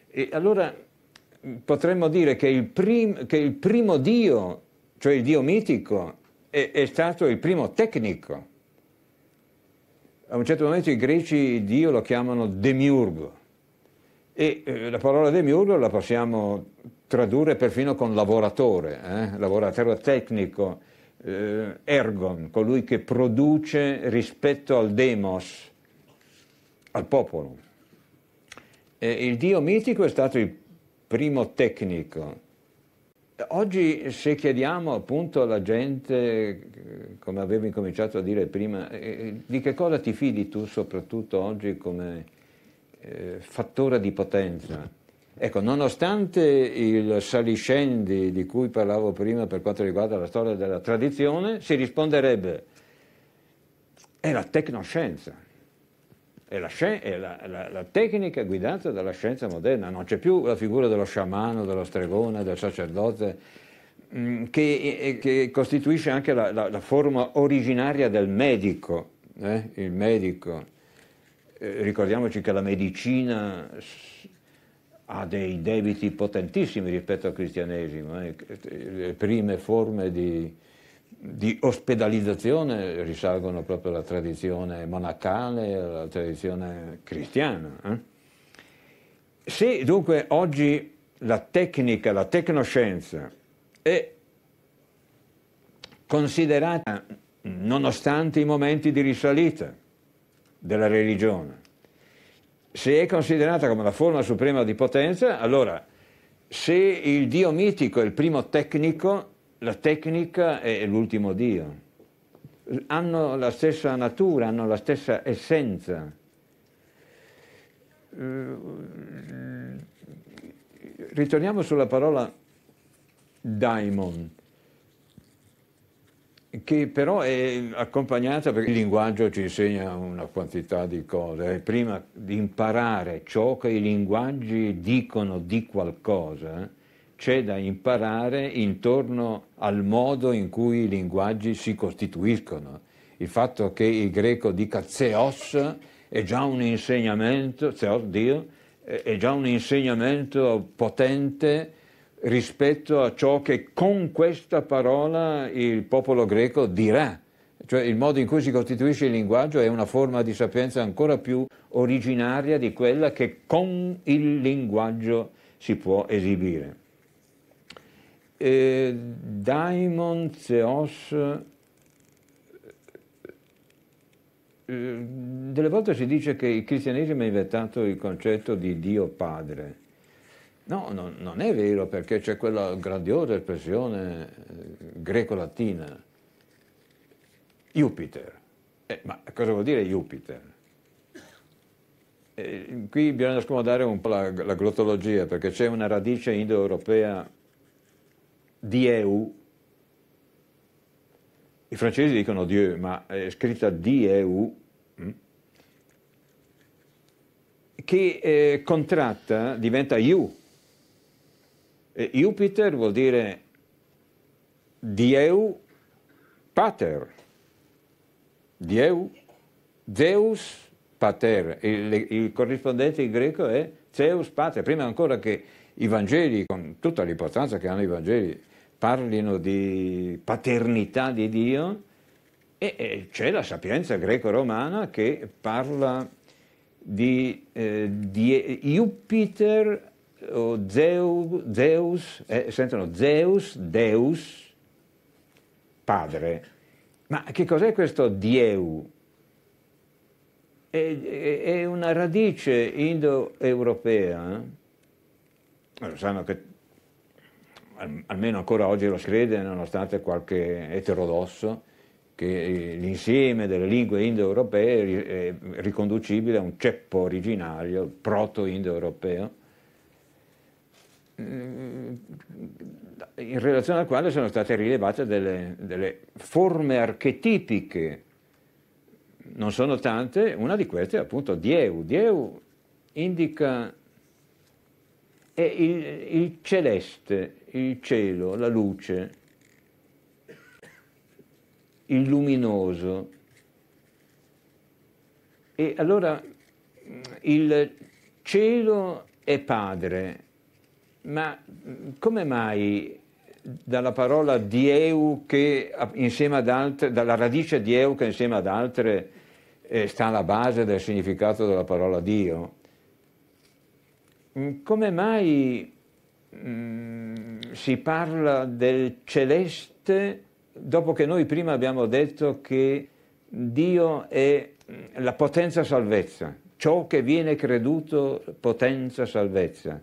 eh, allora potremmo dire che il, prim, che il, primo Dio, cioè il Dio mitico, è, è stato il primo tecnico. A un certo momento i greci Dio lo chiamano demiurgo e eh, la parola demiurgo la possiamo tradurre perfino con lavoratore, eh? lavoratore tecnico eh, ergon, colui che produce rispetto al demos, al popolo. E il dio mitico è stato il primo tecnico. Oggi se chiediamo appunto alla gente, eh, come avevo incominciato a dire prima, eh, eh, di che cosa ti fidi tu soprattutto oggi come eh, fattore di potenza? Ecco, nonostante il saliscendi di cui parlavo prima per quanto riguarda la storia della tradizione, si risponderebbe è la tecnoscienza, è, la, è la, la, la, tecnica guidata dalla scienza moderna, non c'è più la figura dello sciamano, dello stregone, del sacerdote, mm, che, che, costituisce anche la, forma originaria del medico. Eh? Il medico, eh, ricordiamoci che la medicina ha dei debiti potentissimi rispetto al cristianesimo, eh. le prime forme di, di, ospedalizzazione risalgono proprio alla tradizione monacale, alla tradizione cristiana. Eh. Se dunque oggi la tecnica, la tecnoscienza è considerata nonostante i momenti di risalita della religione, se è considerata come la forma suprema di potenza, allora se il Dio mitico è il primo tecnico, la tecnica è l'ultimo Dio. Hanno la stessa natura, hanno la stessa essenza. Ritorniamo sulla parola daimon che però è accompagnata perché il linguaggio ci insegna una quantità di cose. Eh. Prima di imparare ciò che i linguaggi dicono di qualcosa, c'è da imparare intorno al modo in cui i linguaggi si costituiscono. Il fatto che il greco dica zeos è già un insegnamento, zeos Dio, è già un insegnamento potente rispetto a ciò che con questa parola il popolo greco dirà. Cioè il modo in cui si costituisce il linguaggio è una forma di sapienza ancora più originaria di quella che con il linguaggio si può esibire. E eh, daimon Theos eh, delle volte si dice che il cristianesimo ha inventato il concetto di Dio Padre No, non, non è vero perché c'è quella grandiosa espressione eh, greco-latina, Jupiter. Eh, ma cosa vuol dire Jupiter? Eh, qui bisogna scomodare un po' la, la glottologia perché c'è una radice indoeuropea di EU. I francesi dicono Dieu, ma è scritta di EU mm, che eh, contratta diventa you e Jupiter vuol dire Dieu pater, Dieu, Zeus pater, il, il corrispondente in greco è Zeus pater, prima ancora che i Vangeli, con tutta l'importanza che hanno i Vangeli, parlino di paternità di Dio, e, e c'è la sapienza greco-romana che parla di, eh, di Jupiter o Zeus, Zeus, eh, sentono Zeus, Deus, padre. Ma che cos'è questo Dieu? È, è una radice indoeuropea, eh? lo sanno che almeno ancora oggi lo si crede, nonostante qualche eterodosso, che eh, l'insieme delle lingue indoeuropee è riconducibile a un ceppo originario, proto-indoeuropeo, Mm, in relazione al quale sono state rilevate delle, delle forme archetipiche, non sono tante, una di queste è appunto Dieu. Dieu indica è il, il celeste, il cielo, la luce, il luminoso. E allora mm, il cielo è padre, ma come mai dalla parola Dieu che insieme ad altre, dalla radice Dieu che insieme ad altre eh, sta alla base del significato della parola Dio, come mai mh, si parla del celeste dopo che noi prima abbiamo detto che Dio è la potenza salvezza, ciò che viene creduto potenza salvezza?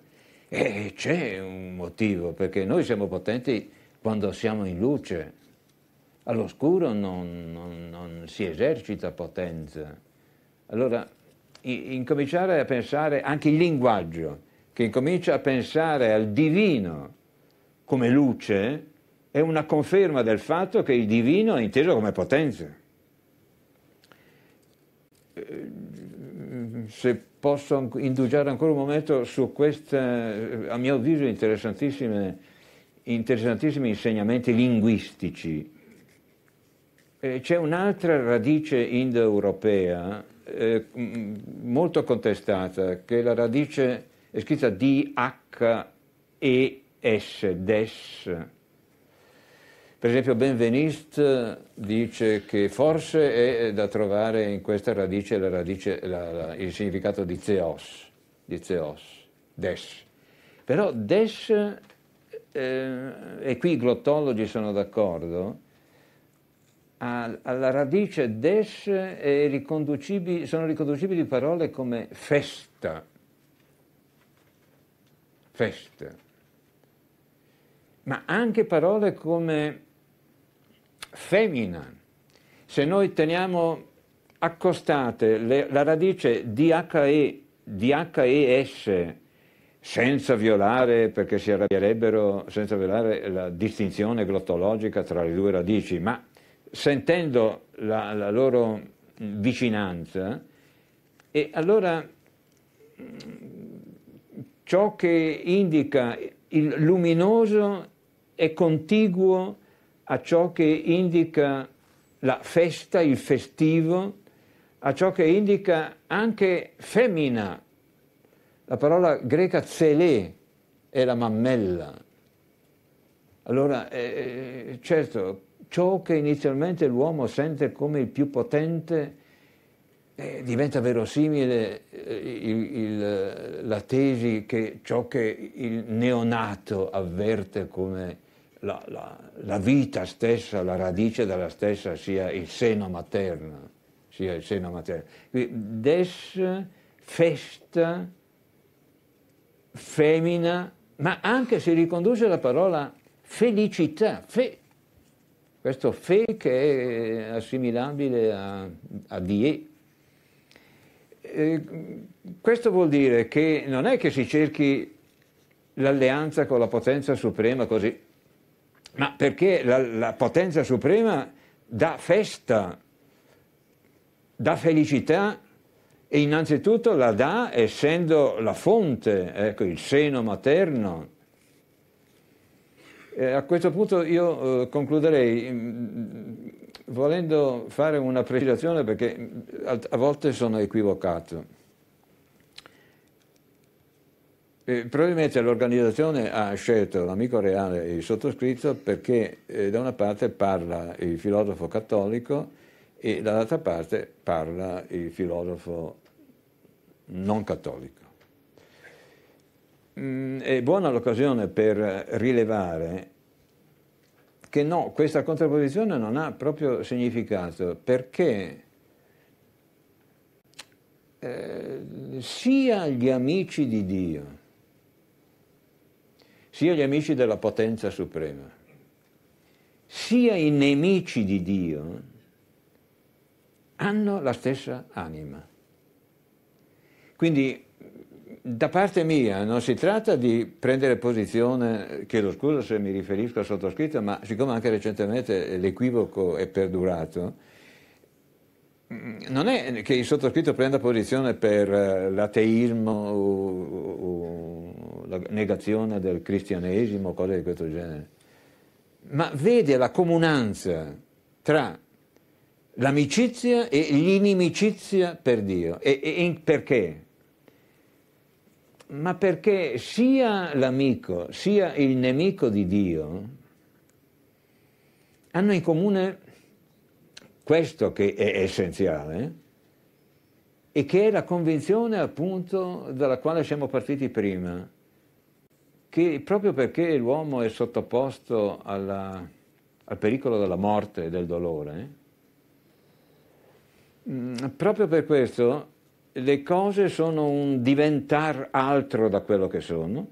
E c'è un motivo, perché noi siamo potenti quando siamo in luce, all'oscuro non, non, non si esercita potenza. Allora, incominciare a pensare anche il linguaggio, che incomincia a pensare al divino come luce, è una conferma del fatto che il divino è inteso come potenza. Eh, se posso indugiare ancora un momento su questi, a mio avviso, interessantissimi insegnamenti linguistici. C'è un'altra radice indoeuropea eh, molto contestata, che è la radice è scritta D-H-E-S, DES, per esempio Benveniste dice che forse è da trovare in questa radice, la radice la, la, il significato di zeos, di zeos, des. Però des, eh, e qui i glottologi sono d'accordo, alla radice des riconducibili, sono riconducibili parole come festa, festa, ma anche parole come femmina. Se noi teniamo accostate le, la radice DHE, DHES, senza violare, perché si arrabbierebbero, senza violare la distinzione glottologica tra le due radici, ma sentendo la, la loro vicinanza, e allora ciò che indica il luminoso è contiguo a ciò che indica la festa, il festivo, a ciò che indica anche femmina. La parola greca zele è la mammella. Allora, eh, eh, certo, ciò che inizialmente l'uomo sente come il più potente eh, diventa verosimile eh, il, il, la tesi che ciò che il neonato avverte come la, la, la, vita stessa, la radice della stessa sia il seno materno, sia il seno materno. Quindi des, festa, femmina, ma anche si riconduce la parola felicità, fe, questo fe che è assimilabile a, a die. E eh, questo vuol dire che non è che si cerchi l'alleanza con la potenza suprema così ma perché la, la potenza suprema dà festa, dà felicità e innanzitutto la dà essendo la fonte, ecco, il seno materno. E a questo punto io eh, concluderei mm, volendo fare una precisazione perché mm, a volte sono equivocato. Eh, probabilmente l'organizzazione ha scelto l'amico reale e il sottoscritto perché eh, da una parte parla il filosofo cattolico e dall'altra parte parla il filosofo non cattolico. Mm, è buona l'occasione per rilevare che no, questa contrapposizione non ha proprio significato perché eh, sia gli amici di Dio sia gli amici della potenza suprema, sia i nemici di Dio, hanno la stessa anima. Quindi da parte mia non si tratta di prendere posizione, chiedo scusa se mi riferisco al sottoscritto, ma siccome anche recentemente l'equivoco è perdurato, mm, non è che il sottoscritto prenda posizione per eh, l'ateismo o, o la negazione del cristianesimo, cose di questo genere, ma vede la comunanza tra l'amicizia e l'inimicizia per Dio. E, e perché? Ma perché sia l'amico sia il nemico di Dio hanno in comune questo che è essenziale e che è la convinzione appunto dalla quale siamo partiti prima, che proprio perché l'uomo è sottoposto alla, al pericolo della morte e del dolore, mm, proprio per questo le cose sono un diventar altro da quello che sono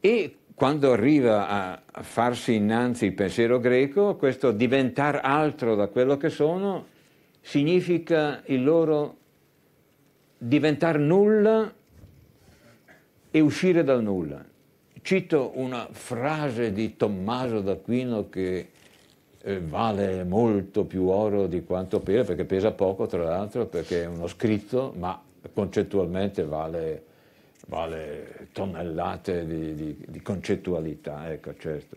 e quando arriva a, farsi innanzi il pensiero greco, questo diventar altro da quello che sono significa il loro diventare nulla e uscire dal nulla. Cito una frase di Tommaso d'Aquino che eh, vale molto più oro di quanto pesa, perché pesa poco tra l'altro, perché è uno scritto, ma concettualmente vale, vale tonnellate di, di, di, concettualità, ecco certo.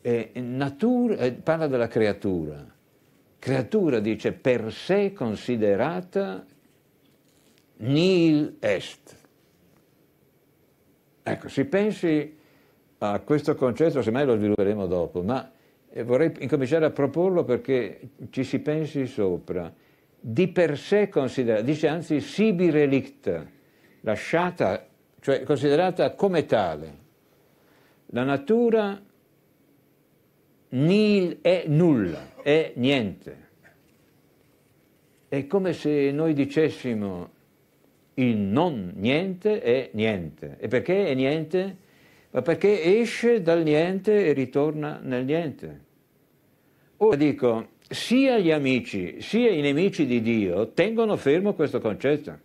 E, natura, eh, parla della creatura, creatura dice per sé considerata nil est, Ecco, si pensi a questo concetto, semmai lo svilupperemo dopo, ma eh, vorrei incominciare a proporlo perché ci si pensi sopra. Di per sé considera, dice anzi sibi relict, lasciata, cioè considerata come tale. La natura nil è nulla, è niente. È come se noi dicessimo il non niente è niente. E perché è niente? Ma perché esce dal niente e ritorna nel niente. Ora dico, sia gli amici sia i nemici di Dio tengono fermo questo concetto.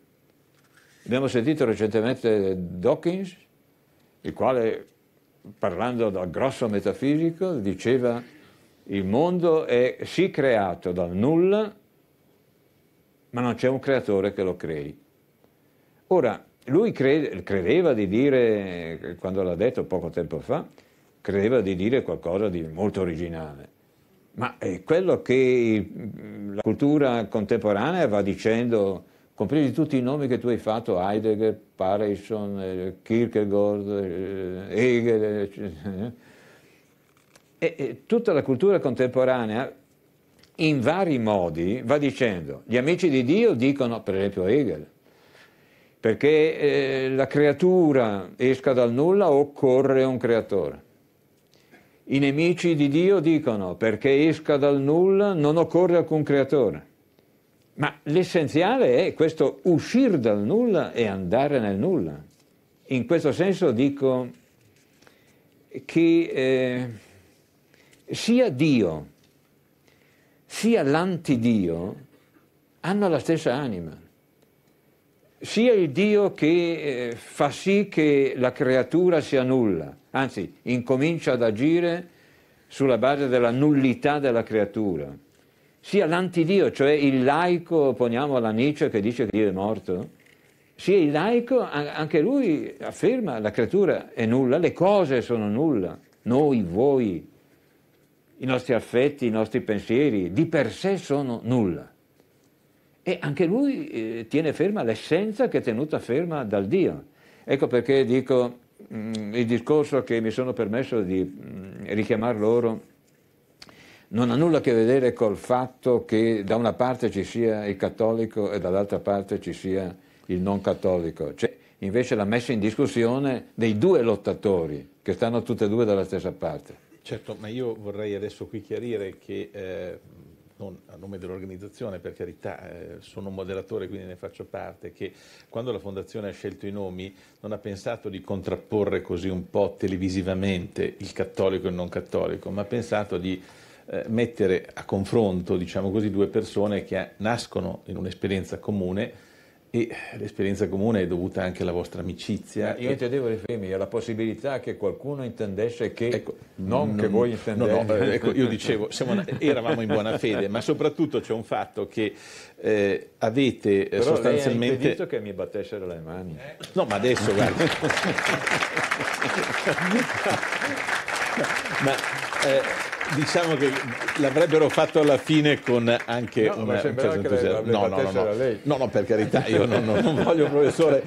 Abbiamo sentito recentemente Dawkins, il quale, parlando dal grosso metafisico, diceva il mondo è sì creato dal nulla, ma non c'è un creatore che lo crei. Ora, lui credeva di dire, quando l'ha detto poco tempo fa, credeva di dire qualcosa di molto originale. Ma è quello che la cultura contemporanea va dicendo, compresi tutti i nomi che tu hai fatto, Heidegger, Parison, eh, Kierkegaard, eh, Hegel, e tutta la cultura contemporanea in vari modi va dicendo, gli amici di Dio dicono, per esempio Hegel, perché eh, la creatura esca dal nulla occorre un creatore. I nemici di Dio dicono perché esca dal nulla non occorre alcun creatore. Ma l'essenziale è questo uscire dal nulla e andare nel nulla. In questo senso dico che eh, sia Dio sia l'antidio hanno la stessa anima sia il Dio che eh, fa sì che la creatura sia nulla, anzi incomincia ad agire sulla base della nullità della creatura, sia l'antidio, cioè il laico, poniamo la Nietzsche che dice che Dio è morto, sia il laico, anche lui afferma la creatura è nulla, le cose sono nulla, noi, voi, i nostri affetti, i nostri pensieri, di per sé sono nulla. E anche lui eh, tiene ferma l'essenza che è tenuta ferma dal Dio. Ecco perché dico mh, mm, il discorso che mi sono permesso di mh, mm, richiamare loro non ha nulla a che vedere col fatto che da una parte ci sia il cattolico e dall'altra parte ci sia il non cattolico. Cioè, invece la messa in discussione dei due lottatori che stanno tutte e due dalla stessa parte. Certo, ma io vorrei adesso qui chiarire che eh, non a nome dell'organizzazione per carità, eh, sono un moderatore quindi ne faccio parte, che quando la Fondazione ha scelto i nomi non ha pensato di contrapporre così un po' televisivamente il cattolico e il non cattolico, ma ha pensato di eh, mettere a confronto, diciamo così, due persone che nascono in un'esperienza comune, e l'esperienza comune è dovuta anche alla vostra amicizia. Io intendevo riferirmi alla possibilità che qualcuno intendesse che, ecco, non, non, che voi intendeste. No, no, eh, ecco, io dicevo, una, eravamo in buona fede, ma soprattutto c'è un fatto che eh, avete eh, Però sostanzialmente... Però detto che mi battessero le mani. No, ma adesso, guarda. [LAUGHS] ma... Eh, diciamo che l'avrebbero fatto alla fine con anche no, una, un certo entusiasmo. No, no, no, no. no, no, per carità, io non, non voglio, professore,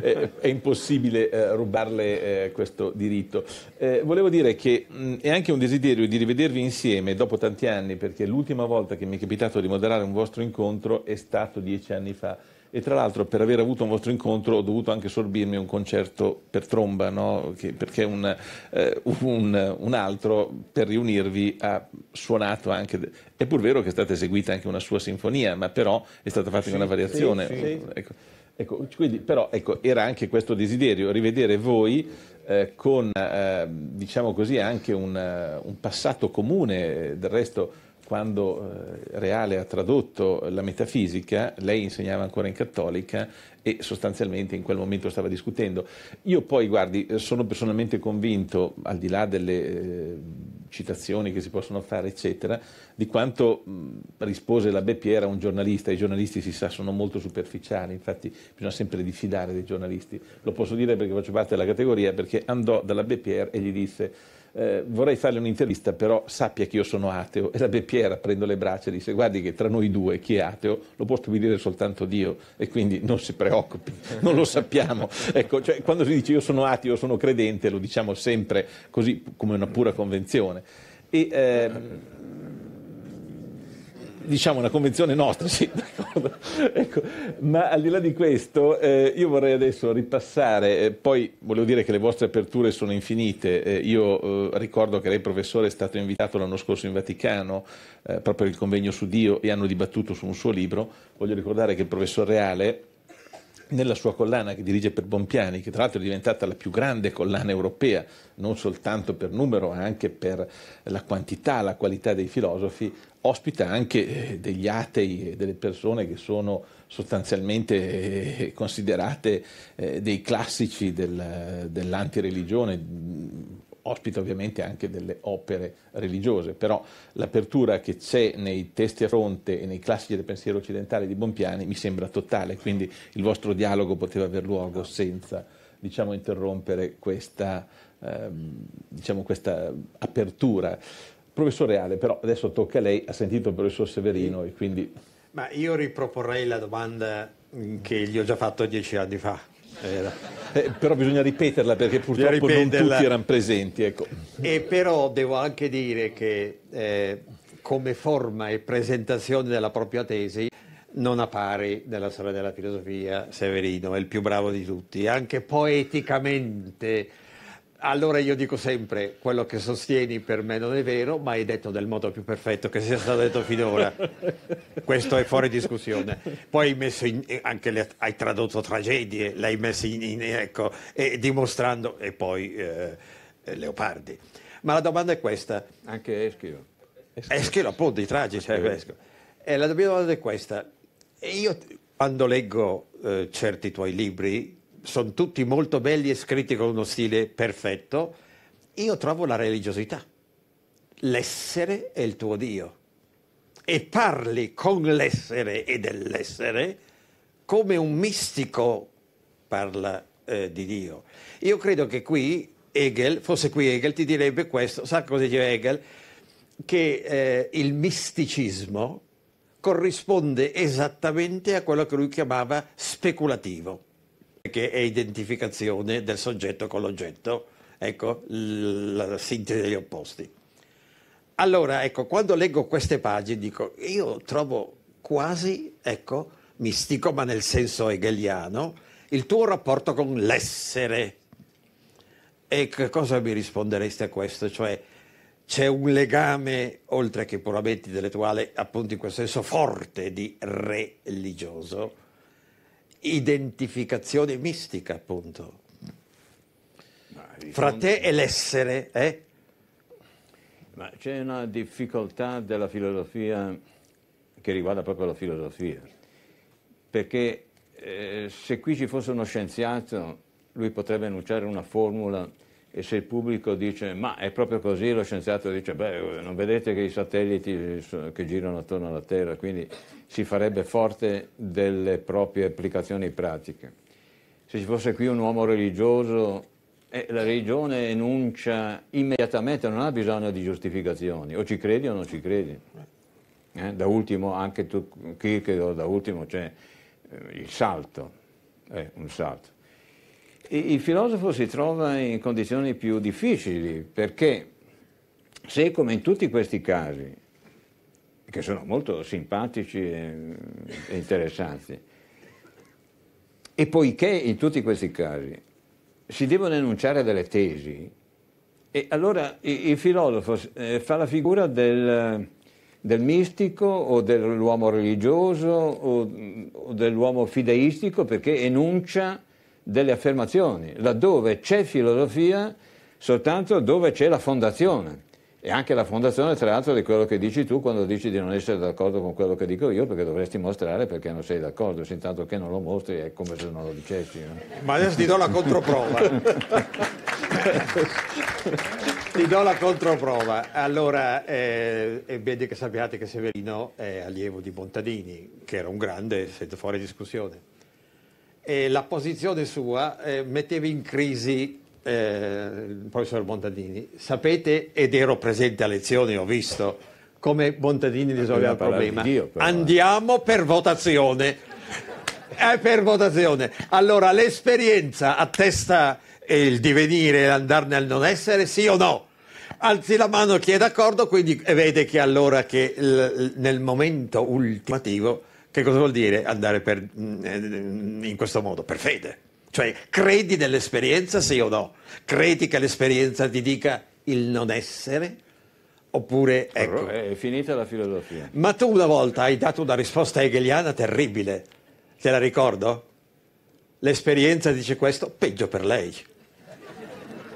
eh, è impossibile eh, rubarle eh, questo diritto. Eh, volevo dire che mh, è anche un desiderio di rivedervi insieme dopo tanti anni, perché l'ultima volta che mi è capitato di moderare un vostro incontro è stato dieci anni fa e tra l'altro per aver avuto un vostro incontro ho dovuto anche sorbirmi un concerto per tromba, no? che, perché un, eh, un, un, altro per riunirvi ha suonato anche, è pur vero che è stata eseguita anche una sua sinfonia, ma però è stata fatta sì, in una variazione. Sì, sì. Ecco, ecco, quindi, però ecco, era anche questo desiderio, rivedere voi eh, con eh, diciamo così anche un, un passato comune, eh, del resto quando eh, Reale ha tradotto la metafisica, lei insegnava ancora in cattolica e sostanzialmente in quel momento stava discutendo. Io poi, guardi, sono personalmente convinto, al di là delle eh, citazioni che si possono fare, eccetera, di quanto rispose l'abbè la a un giornalista. I giornalisti, si sa, sono molto superficiali, infatti bisogna sempre diffidare dei giornalisti. Lo posso dire perché faccio parte della categoria, perché andò dall'abbè Beppiera e gli disse eh, vorrei farle un'intervista, però sappia che io sono ateo. E la Beppiera prendo le braccia e dice, guardi che tra noi due chi è ateo lo può stabilire soltanto Dio e quindi non si preoccupi, non lo sappiamo. Ecco, cioè, quando si dice io sono ateo, sono credente, lo diciamo sempre così come una pura convenzione. E, ehm, diciamo una convenzione nostra, [LAUGHS] sì, d'accordo. ecco. Ma al di là di questo, eh, io vorrei adesso ripassare, eh, poi volevo dire che le vostre aperture sono infinite, eh, io eh, ricordo che lei professore è stato invitato l'anno scorso in Vaticano, eh, proprio per il convegno su Dio, e hanno dibattuto su un suo libro, voglio ricordare che il professor Reale nella sua collana che dirige per Bompiani, che tra l'altro è diventata la più grande collana europea, non soltanto per numero, ma anche per la quantità, la qualità dei filosofi, ospita anche eh, degli atei e delle persone che sono sostanzialmente eh, considerate eh, dei classici del, dell'antireligione, ospita ovviamente anche delle opere religiose, però l'apertura che c'è nei testi a fronte e nei classici del pensiero occidentale di Bompiani mi sembra totale, quindi il vostro dialogo poteva aver luogo senza diciamo, interrompere questa, ehm, diciamo, questa apertura. Professore Reale, però adesso tocca a lei, ha sentito il professor Severino e quindi... Ma io riproporrei la domanda che gli ho già fatto dieci anni fa era. Eh, però bisogna ripeterla perché purtroppo non tutti erano presenti. Ecco. E però devo anche dire che eh, come forma e presentazione della propria tesi non appare nella storia della filosofia Severino, è il più bravo di tutti, anche poeticamente allora io dico sempre, quello che sostieni per me non è vero, ma hai detto nel modo più perfetto che sia stato detto finora. Questo è fuori discussione. Poi hai messo in, anche le, hai tradotto tragedie, l'hai messo in, in ecco, e dimostrando, e poi eh, Leopardi. Ma la domanda è questa. Anche Eschilo. Eschilo, appunto, i tragici. Eh, eh, la domanda è questa. Io quando leggo eh, certi tuoi libri, sono tutti molto belli e scritti con uno stile perfetto, io trovo la religiosità. L'essere è il tuo Dio e parli con l'essere e dell'essere come un mistico parla eh, di Dio. Io credo che qui Hegel, fosse qui Hegel, ti direbbe questo, sa cosa dice Hegel? Che eh, il misticismo corrisponde esattamente a quello che lui chiamava speculativo che è identificazione del soggetto con l'oggetto, ecco la sintesi degli opposti. Allora, ecco, quando leggo queste pagine dico, io trovo quasi, ecco, mistico ma nel senso hegeliano, il tuo rapporto con l'essere. E che cosa mi risponderesti a questo? Cioè, c'è un legame, oltre che puramente intellettuale, appunto in questo senso forte di religioso, identificazione mistica, appunto. Fra te e l'essere, eh? Ma c'è una difficoltà della filosofia che riguarda proprio la filosofia, perché eh, se qui ci fosse uno scienziato, lui potrebbe enunciare una formula e se il pubblico dice ma è proprio così, lo scienziato dice beh non vedete che i satelliti che girano attorno alla Terra, quindi si farebbe forte delle proprie applicazioni pratiche. Se ci fosse qui un uomo religioso, eh, la religione enuncia immediatamente, non ha bisogno di giustificazioni, o ci credi o non ci credi. Eh, da ultimo anche tu, Kierkegaard, da ultimo c'è eh, il salto, è eh, un salto il filosofo si trova in condizioni più difficili perché se come in tutti questi casi, che sono molto simpatici e, interessanti, e poiché in tutti questi casi si devono enunciare delle tesi, e allora il filosofo eh, fa la figura del, del mistico o dell'uomo religioso o, o dell'uomo fideistico perché enuncia delle affermazioni, laddove c'è filosofia soltanto dove c'è la fondazione. E anche la fondazione, tra l'altro, di quello che dici tu quando dici di non essere d'accordo con quello che dico io, perché dovresti mostrare perché non sei d'accordo, se intanto che non lo mostri è come se non lo dicessi. No? Eh. Ma adesso ti do la controprova. ti do la controprova. Allora, eh, è bene che sappiate che Severino è allievo di Montadini, che era un grande, senza fuori discussione e la posizione sua eh, metteva in crisi eh, il professor Montadini. Sapete, ed ero presente a lezioni, ho visto come Montadini risolveva il problema. Dio, eh. Andiamo per votazione. È eh, per votazione. Allora, l'esperienza attesta il divenire, l'andarne al non essere, sì o no? Alzi la mano chi è d'accordo, quindi vede che allora che nel momento ultimativo che cosa vuol dire andare per, mm, eh, in questo modo? Per fede. Cioè, credi nell'esperienza, sì o no? Credi che l'esperienza ti dica il non essere? Oppure, ecco... È finita la filosofia. Ma tu una volta hai dato una risposta hegeliana terribile. Te la ricordo? L'esperienza dice questo, peggio per lei.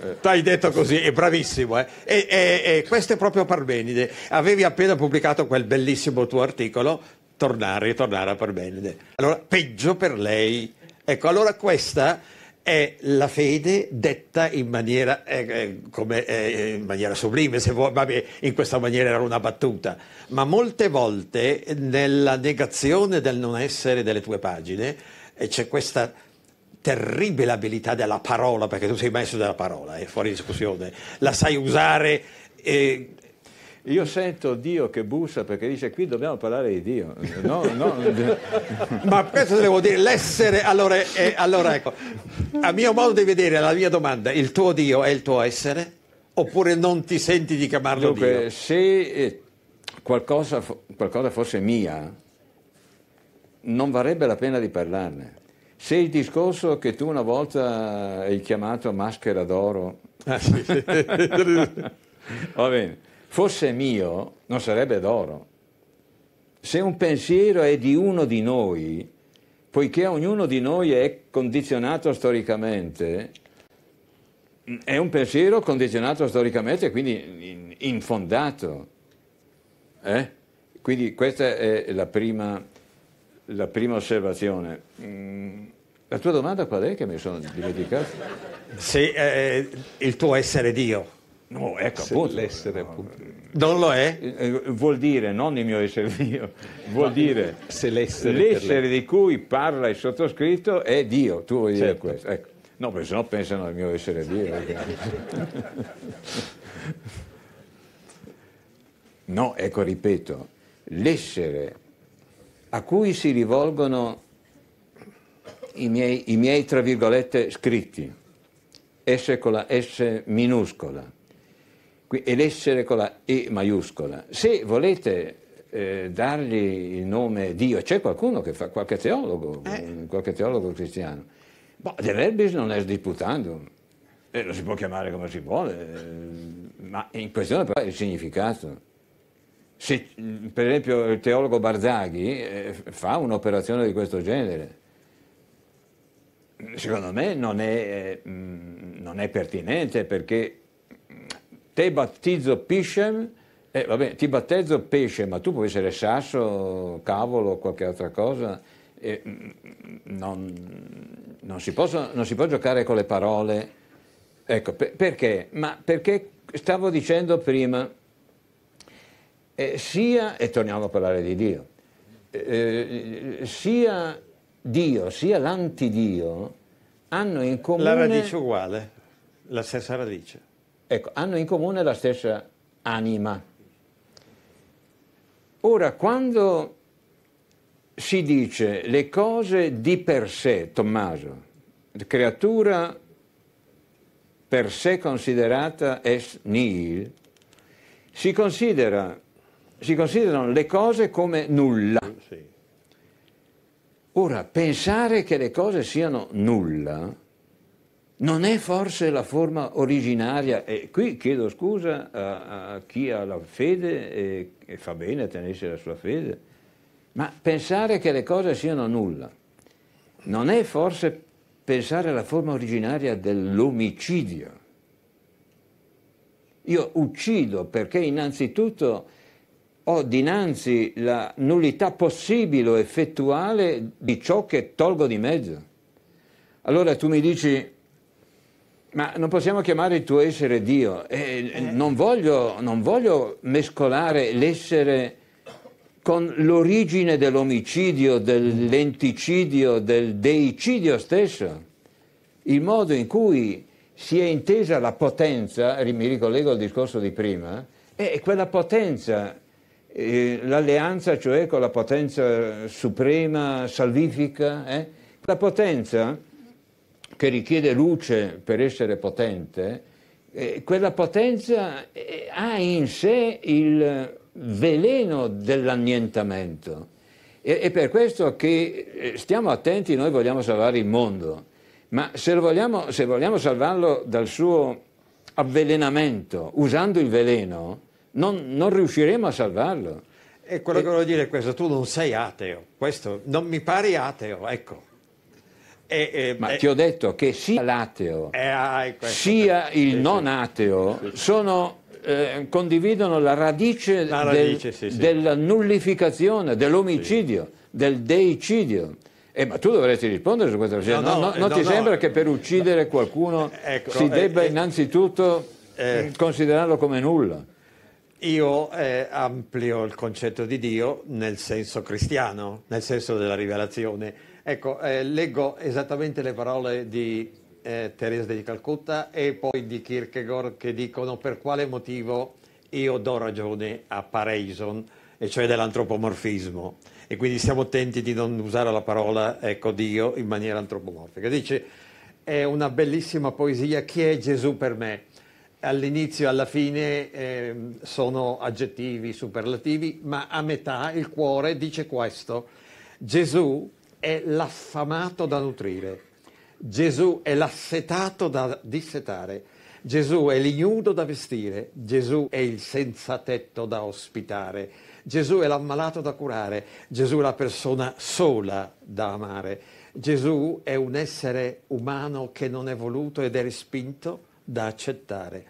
Eh. Tu hai detto così, è bravissimo. Eh? E, e, e, questo è proprio Parmenide. Avevi appena pubblicato quel bellissimo tuo articolo tornare e tornare a Parmenide. Allora, peggio per lei. Ecco, allora questa è la fede detta in maniera, eh, eh come, eh, eh, in maniera sublime, se vuoi, vabbè, in questa maniera era una battuta, ma molte volte nella negazione del non essere delle tue pagine eh, c'è questa terribile abilità della parola, perché tu sei maestro della parola, è fuori discussione, la sai usare eh, io sento Dio che bussa perché dice qui dobbiamo parlare di Dio. No, no. [LAUGHS] Ma questo devo dire, l'essere, allora, eh, allora ecco, a mio modo di vedere, la mia domanda, il tuo Dio è il tuo essere? Oppure non ti senti di chiamarlo Dunque, Dio? Se eh, qualcosa, qualcosa fosse mia, non varrebbe la pena di parlarne. Se il discorso che tu una volta hai chiamato maschera d'oro... Ah, sì. [LAUGHS] Va bene fosse mio non sarebbe d'oro. Se un pensiero è di uno di noi, poiché ognuno di noi è condizionato storicamente, è un pensiero condizionato storicamente, quindi infondato. Eh? Quindi questa è la prima, la prima osservazione. Mm, la tua domanda qual è che mi sono dimenticato? Se eh, il tuo essere Dio. No, ecco, Se, appunto, l'essere appunto. Non lo è? Eh, eh, vuol dire, non il mio essere mio, vuol no, eh, dire Se l'essere, l'essere di cui parla il sottoscritto è Dio, tu vuoi certo. dire questo. Ecco. No, perché sennò pensano al mio essere Dio. [LAUGHS] no, ecco, ripeto, l'essere a cui si rivolgono i miei, i miei tra virgolette, scritti, S con la S minuscola e l'essere con la E maiuscola. Se volete eh, dargli il nome Dio, c'è qualcuno che fa, qualche teologo, eh. qualche teologo cristiano, ma boh, De Verbis non è disputando, eh, lo si può chiamare come si vuole, eh, ma in questione però è il significato. Se, mm, per esempio il teologo Barzaghi eh, fa un'operazione di questo genere, secondo me non è, eh, mm, non è pertinente perché te battizzo Pishem, eh, vabbè, ti battezzo pesce, ma tu puoi essere sasso, cavolo o qualche altra cosa. Eh, non, non, si posso, non, si può giocare con le parole. Ecco, per, perché? Ma perché stavo dicendo prima, eh, sia, e torniamo a parlare di Dio, eh, eh, sia Dio sia l'antidio hanno in comune... La radice uguale, la stessa radice. Ecco, hanno in comune la stessa anima. Ora, quando si dice le cose di per sé, Tommaso, creatura per sé considerata est nihil, si, considera, si considerano le cose come nulla. Ora, pensare che le cose siano nulla non è forse la forma originaria, e qui chiedo scusa a, a chi ha la fede e, e fa bene a tenersi la sua fede, ma pensare che le cose siano nulla non è forse pensare alla forma originaria dell'omicidio. Io uccido perché innanzitutto ho dinanzi la nullità possibile o effettuale di ciò che tolgo di mezzo. Allora tu mi dici ma non possiamo chiamare il tuo essere Dio. Eh, eh. Non, voglio, non, voglio, mescolare l'essere con l'origine dell'omicidio, dell'enticidio, del deicidio stesso. Il modo in cui si è intesa la potenza, mi ricollego al discorso di prima, è quella potenza, eh, l'alleanza cioè con la potenza suprema, salvifica, eh? la potenza che richiede luce per essere potente, eh, quella potenza eh, ha in sé il veleno dell'annientamento. E, è per questo che eh, stiamo attenti, noi vogliamo salvare il mondo, ma se vogliamo, se vogliamo salvarlo dal suo avvelenamento, usando il veleno, non, non riusciremo a salvarlo. E quello e... che volevo dire è questo, tu non sei ateo, questo non mi pari ateo, ecco. Eh, eh, Ma eh, ti ho detto che sia l'ateo eh, ah, ecco, ecco, ecco. sia il non ateo sono, eh, condividono la radice, la radice del, sì, sì. della nullificazione, dell'omicidio, sì. del deicidio. Eh, ma tu dovresti rispondere su questa cosa No, no, no, eh, non no, ti sembra che per uccidere qualcuno ecco, si debba innanzitutto considerarlo come nulla? Io eh, amplio il concetto di Dio nel senso cristiano, nel senso della rivelazione Ecco, eh, leggo esattamente le parole di eh, Teresa di Calcutta e poi di Kierkegaard che dicono per quale motivo io do ragione a Pareison, e cioè dell'antropomorfismo. E quindi stiamo attenti di non usare la parola ecco, Dio in maniera antropomorfica. Dice, è una bellissima poesia, chi è Gesù per me? All'inizio e alla fine eh, sono aggettivi superlativi, ma a metà il cuore dice questo. Gesù è l'affamato da nutrire, Gesù è l'assetato da dissetare, Gesù è l'ignudo da vestire, Gesù è il senza tetto da ospitare, Gesù è l'ammalato da curare, Gesù è la persona sola da amare, Gesù è un essere umano che non è voluto ed è respinto da accettare.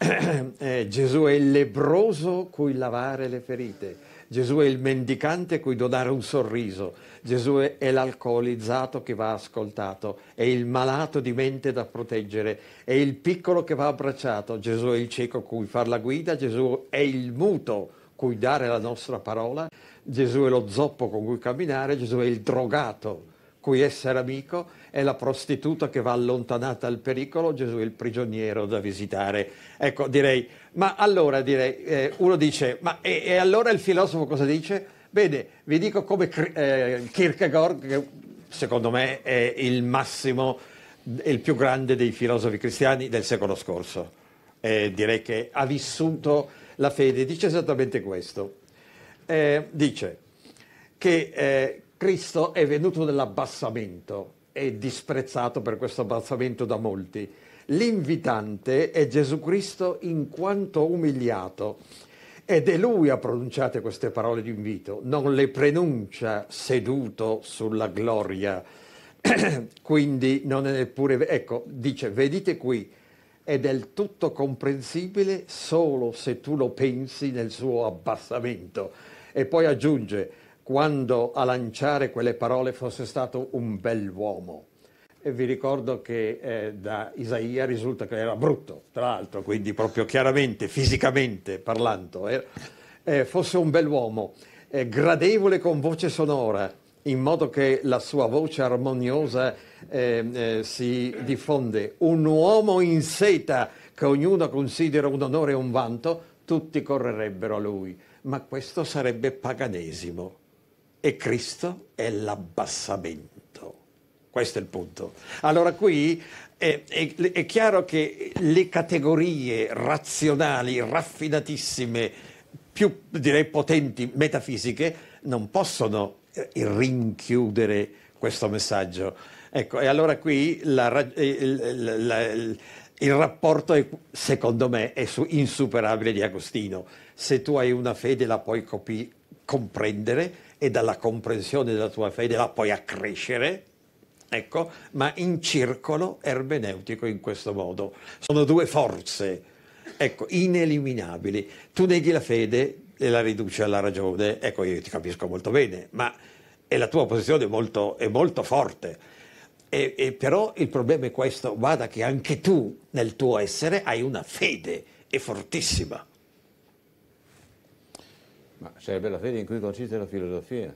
[CLEARS THROAT] Eh, Gesù è il lebroso cui lavare le ferite, Gesù è il mendicante cui donare un sorriso, Gesù è l'alcolizzato che va ascoltato, è il malato di mente da proteggere, è il piccolo che va abbracciato, Gesù è il cieco cui far la guida, Gesù è il muto cui dare la nostra parola, Gesù è lo zoppo con cui camminare, Gesù è il drogato cui essere amico, è la prostituta che va allontanata dal pericolo, Gesù è il prigioniero da visitare. Ecco, direi, ma allora direi, eh, uno dice, ma e, e allora il filosofo cosa dice? Bene, vi dico come eh, Kierkegaard, che secondo me è il massimo il più grande dei filosofi cristiani del secolo scorso. Eh, direi che ha vissuto la fede, dice esattamente questo. Eh, dice che eh, Cristo è venuto nell'abbassamento, è disprezzato per questo abbassamento da molti. L'invitante è Gesù Cristo in quanto umiliato, ed è lui a pronunciare queste parole di invito, non le pronuncia seduto sulla gloria. [CLEARS THROAT] Quindi non è neppure... Ecco, dice, vedete qui, è del tutto comprensibile solo se tu lo pensi nel suo abbassamento. E poi aggiunge, quando a lanciare quelle parole fosse stato un bell'uomo. E vi ricordo che eh, da Isaia risulta che era brutto, tra l'altro, quindi proprio chiaramente, fisicamente parlando, eh, eh, fosse un bell'uomo, eh, gradevole con voce sonora, in modo che la sua voce armoniosa eh, eh, si diffonde. Un uomo in seta che ognuno considera un onore e un vanto, tutti correrebbero a lui, ma questo sarebbe paganesimo. E Cristo è l'abbassamento. Questo è il punto. Allora qui è, è, è chiaro che le categorie razionali, raffinatissime, più direi potenti, metafisiche, non possono eh, rinchiudere questo messaggio. Ecco, e allora qui la, eh, la, la, il rapporto, è, secondo me, è insuperabile di Agostino. Se tu hai una fede la puoi copi- comprendere e dalla comprensione della tua fede la puoi accrescere ecco, ma in circolo ermeneutico in questo modo. Sono due forze, ecco, ineliminabili. Tu neghi la fede e la riduci alla ragione, ecco, io ti capisco molto bene, ma è la tua posizione molto, è molto forte. E, e però il problema è questo, guarda che anche tu nel tuo essere hai una fede, è fortissima. Ma sarebbe la fede in cui consiste la filosofia.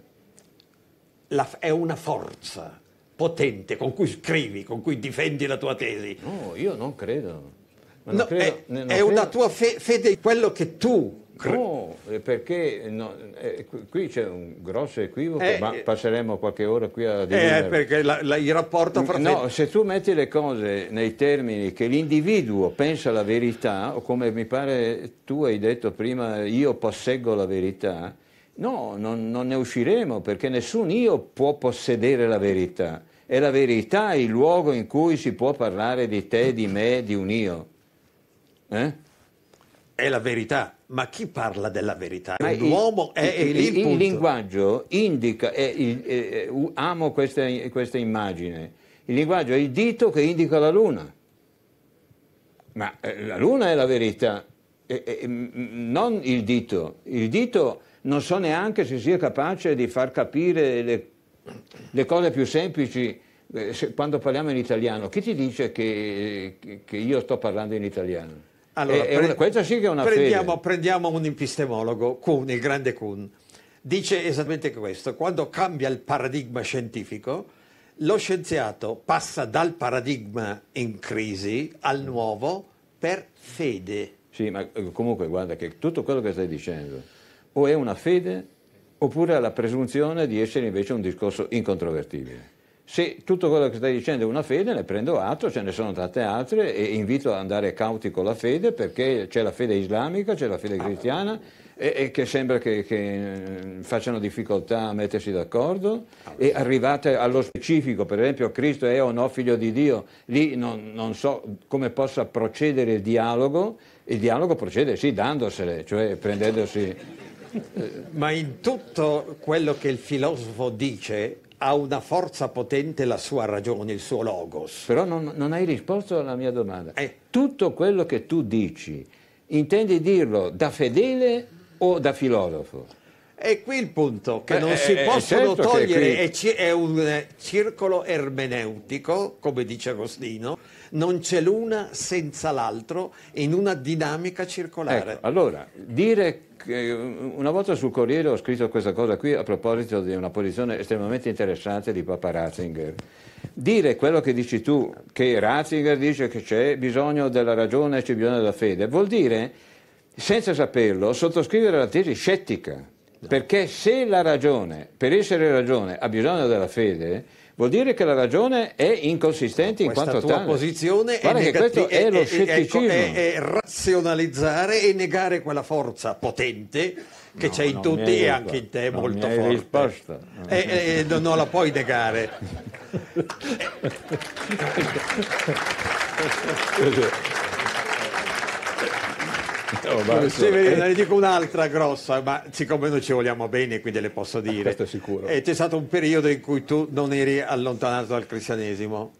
La, è una forza, potente con cui scrivi, con cui difendi la tua tesi. No, io non credo. No, non credo è, non è credo. una tua fe- fede quello che tu No, eh, perché no, eh, qui c'è un grosso equivoco, eh, ma eh, passeremo qualche ora qui a dire. Eh, perché la, la, il rapporto fra... No, se tu metti le cose nei termini che l'individuo pensa la verità, o come mi pare tu hai detto prima, io posseggo la verità, No, non, non ne usciremo perché nessun io può possedere la verità. E la verità è il luogo in cui si può parlare di te, di me, di un io. Eh? È la verità, ma chi parla della verità? Ma L'uomo il, è, il, il, il linguaggio indica, è, è, amo questa, questa immagine, il linguaggio è il dito che indica la luna. Ma eh, la luna è la verità, e, e, non il dito. Il dito è non so neanche se sia capace di far capire le, le cose più semplici eh, se, quando parliamo in italiano. Chi ti dice che, che io sto parlando in italiano? Allora, eh, è, pre- una, questa sì che è una prendiamo, prendiamo un epistemologo, Kuhn, il grande Kuhn. Dice esattamente questo, quando cambia il paradigma scientifico, lo scienziato passa dal paradigma in crisi al nuovo per fede. Sì, ma eh, comunque guarda che tutto quello che stai dicendo o è una fede oppure ha la presunzione di essere invece un discorso incontrovertibile. Se tutto quello che stai dicendo è una fede, ne prendo atto, ce ne sono tante altre e invito ad andare cauti con la fede perché c'è la fede islamica, c'è la fede cristiana e, e che sembra che, che, eh, facciano difficoltà a mettersi d'accordo e arrivate allo specifico, per esempio Cristo è o no figlio di Dio, lì non, non so come possa procedere il dialogo, il dialogo procede sì dandosele, cioè prendendosi eh, ma in tutto quello che il filosofo dice ha una forza potente la sua ragione, il suo logos. Però non, non hai risposto alla mia domanda. Eh. Tutto quello che tu dici, intendi dirlo da fedele o da filosofo? è qui il punto, che Beh, non eh, si è, eh, eh, possono certo togliere, è, qui... è, un circolo ermeneutico, come dice Agostino, non c'è l'una senza l'altro in una dinamica circolare. Ecco, allora, dire che una volta sul Corriere ho scritto questa cosa qui a proposito di una posizione estremamente interessante di Papa Ratzinger. Dire quello che dici tu, che Ratzinger dice che c'è bisogno della ragione e c'è bisogno della fede, vuol dire, senza saperlo, sottoscrivere la tesi scettica perché se la ragione, per essere ragione, ha bisogno della fede, vuol dire che la ragione è inconsistente in quanto tale. La tua posizione è, negati- è, è, lo ecco, scetticismo. È, è, razionalizzare e negare quella forza potente che no, c'è in tutti e anche in te non molto forte. risposta. E, eh, e, eh, eh, non la puoi negare. [LAUGHS] [LAUGHS] [LAUGHS] Oh, sì, eh. ne dico un'altra grossa, ma siccome noi ci vogliamo bene, quindi le posso eh, dire. questo è sicuro. E eh, c'è stato un periodo in cui tu non eri allontanato dal cristianesimo.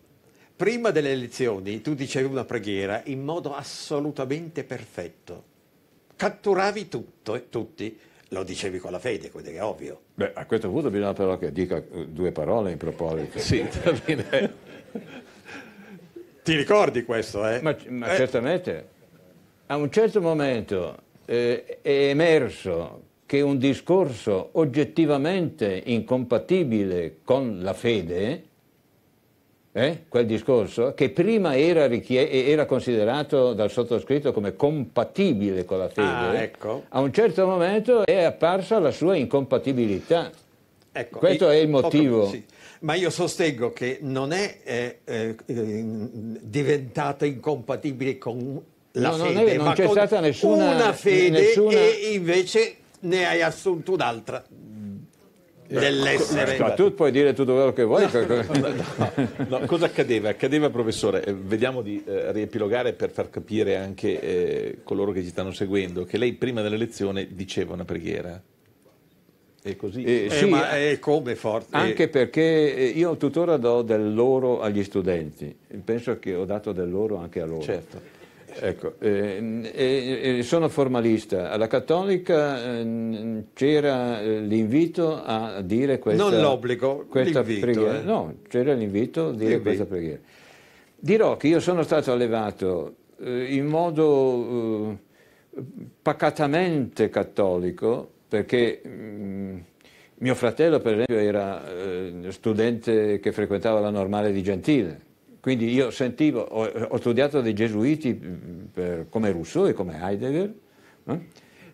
Prima delle elezioni tu dicevi una preghiera in modo assolutamente perfetto. Catturavi tutto, e tutti, lo dicevi con la fede, quindi è ovvio. Beh, a questo punto bisogna però che dica due parole in proposito. sì, va bene. Ti ricordi questo, eh? Ma, ma eh. certamente a un certo momento eh, è emerso che un discorso oggettivamente incompatibile con la fede, eh, quel discorso, che prima era, era, considerato dal sottoscritto come compatibile con la ah, fede, ah, ecco. a un certo momento è apparsa la sua incompatibilità. Ecco, Questo è il motivo. sì. Ma io sostengo che non è eh, eh, diventata incompatibile con la no, fede, non, non c'è stata nessuna, una fede nessuna... e invece ne hai assunto un'altra eh, dell'essere. Ma ecco, tu puoi dire tutto quello che vuoi. No, ecco. no, cosa accadeva? Accadeva, professore, eh, vediamo di eh, riepilogare per far capire anche eh, coloro che ci stanno seguendo, che lei prima dell'elezione diceva una preghiera. E così. Eh, eh, sì, ma è come forte. Anche perché io tuttora do del loro agli studenti, penso che ho dato del loro anche a loro. Certo. Ecco, eh, eh, sono formalista. Alla cattolica ehm, eh, c'era l'invito a dire questa, non l'obbligo, questa preghiera. Eh. No, c'era l'invito a dire l'invito. questa preghiera. Dirò che io sono stato allevato eh, in modo eh, pacatamente cattolico perché... Mh, mm, mio fratello, per esempio, era studente che frequentava la normale di Gentile, quindi io sentivo, ho, ho studiato dei gesuiti mm, per, come Rousseau e come Heidegger, no?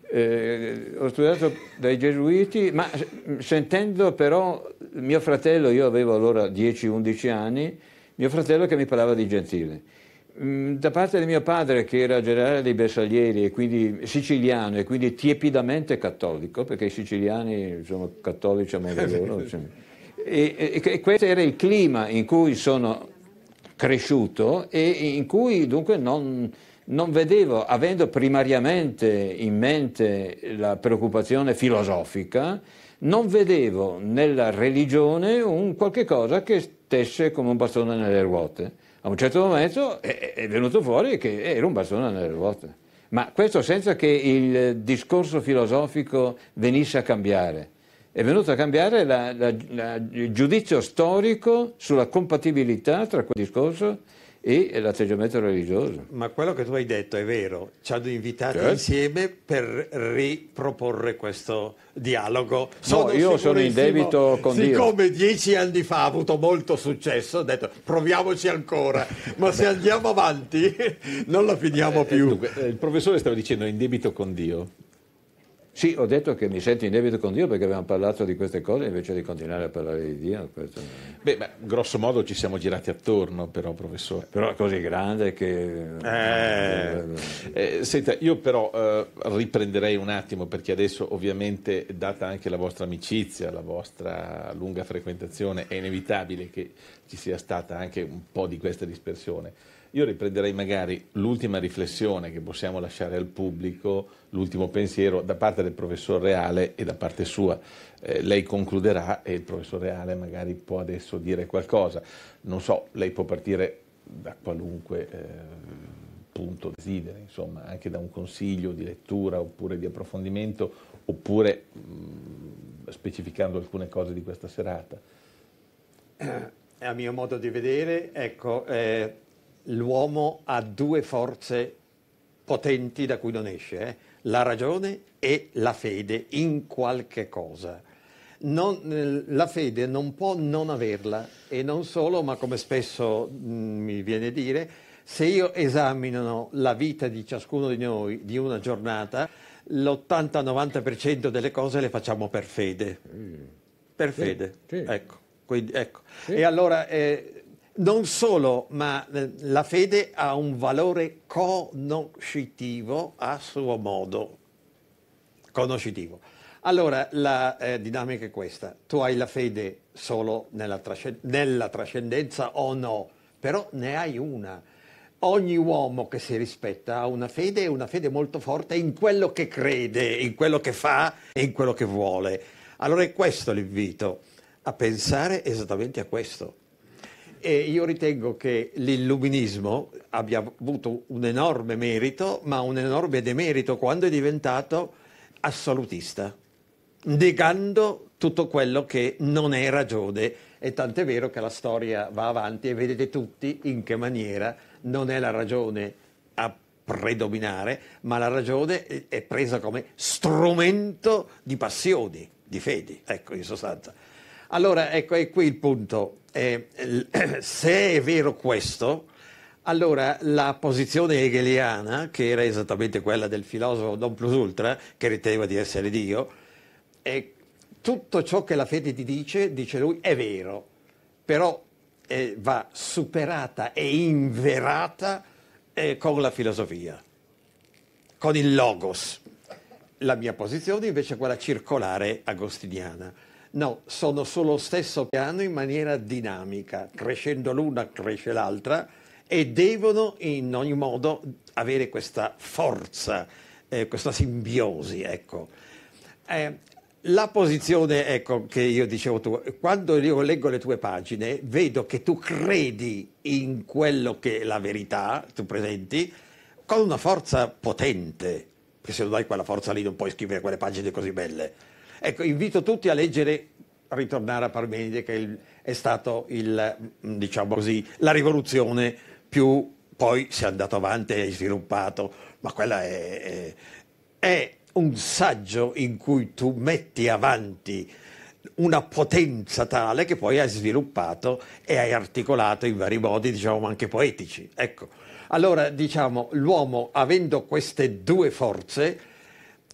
eh, ho studiato dai gesuiti, ma mm, sentendo però mio fratello, io avevo allora 10-11 anni, mio fratello che mi parlava di Gentile. Mm, da parte di mio padre, che era generale dei Bersaglieri e quindi siciliano e quindi tiepidamente cattolico, perché i siciliani sono cattolici a modo loro, [LAUGHS] e, e, e questo era il clima in cui sono cresciuto e in cui dunque non, non vedevo, avendo primariamente in mente la preoccupazione filosofica, non vedevo nella religione un qualche cosa che stesse come un bastone nelle ruote. A un certo momento è, venuto fuori che era un bastone nelle ruote. Ma questo senza che il discorso filosofico venisse a cambiare è venuto a cambiare la, la, la, il giudizio storico sulla compatibilità tra quel discorso e l'atteggiamento religioso. Ma quello che tu hai detto è vero, ci hanno invitati certo. insieme per riproporre questo dialogo. Sono no, io sono in debito con siccome Dio. Siccome dieci anni fa ha avuto molto successo, ho detto proviamoci ancora, ma se andiamo avanti [LAUGHS] non la finiamo eh, eh, più. Dunque, eh, il professore stava dicendo in debito con Dio. Sì, ho detto che mi sento in debito con Dio perché abbiamo parlato di queste cose invece di continuare a parlare di Dio. Questo... Beh, beh, grosso modo ci siamo girati attorno, però, professore. Però è così grande che. Eh. Eh, senta, io però eh, riprenderei un attimo perché adesso, ovviamente, data anche la vostra amicizia, la vostra lunga frequentazione, è inevitabile che ci sia stata anche un po' di questa dispersione io riprenderei magari l'ultima riflessione che possiamo lasciare al pubblico, l'ultimo pensiero da parte del professor Reale e da parte sua. Eh, lei concluderà e il professor Reale magari può adesso dire qualcosa. Non so, lei può partire da qualunque eh, punto desidera, insomma, anche da un consiglio di lettura oppure di approfondimento, oppure mh, mm, specificando alcune cose di questa serata. Eh, a mio modo di vedere, ecco, eh l'uomo ha due forze potenti da cui non esce, eh? la ragione e la fede in qualche cosa. Non, eh, la fede non può non averla e non solo, ma come spesso mm, mi viene a dire, se io esamino la vita di ciascuno di noi di una giornata, l'80-90% delle cose le facciamo per fede. Mm. Per fede, sì. ecco. Quindi, ecco. Sì. E allora eh, non solo, ma eh, la fede ha un valore conoscitivo a suo modo. Conoscitivo. Allora, la eh, dinamica è questa. Tu hai la fede solo nella, trasc- nella trascendenza o no, però ne hai una. Ogni uomo che si rispetta ha una fede e una fede molto forte in quello che crede, in quello che fa e in quello che vuole. Allora è questo l'invito, a pensare esattamente a questo e io ritengo che l'illuminismo abbia avuto un enorme merito, ma un enorme demerito quando è diventato assolutista, negando tutto quello che non è ragione. E tant'è vero che la storia va avanti e vedete tutti in che maniera non è la ragione a predominare, ma la ragione è presa come strumento di passioni, di fedi, ecco in sostanza. Allora, ecco, è qui il punto. Eh, [CLEARS THROAT] se è vero questo, allora la posizione hegeliana, che era esattamente quella del filosofo non plus ultra, che riteneva di essere Dio, è tutto ciò che la fede ti dice, dice lui, è vero, però eh, va superata e inverata eh, con la filosofia, con il logos. La mia posizione invece è quella circolare agostiniana. No, sono sullo stesso piano in maniera dinamica, crescendo l'una cresce l'altra e devono in ogni modo avere questa forza, eh, questa simbiosi. Ecco. Eh, la posizione ecco, che io dicevo tu, quando io leggo le tue pagine vedo che tu credi in quello che è la verità, tu presenti, con una forza potente, perché se non hai quella forza lì non puoi scrivere quelle pagine così belle Ecco, invito tutti a leggere Ritornare a Parmenide, che è, il, è stato il, mm, diciamo così, la rivoluzione più poi si è andato avanti e sviluppato, ma quella è, è, è un saggio in cui tu metti avanti una potenza tale che poi hai sviluppato e hai articolato in vari modi, diciamo anche poetici. Ecco. Allora, diciamo, l'uomo avendo queste due forze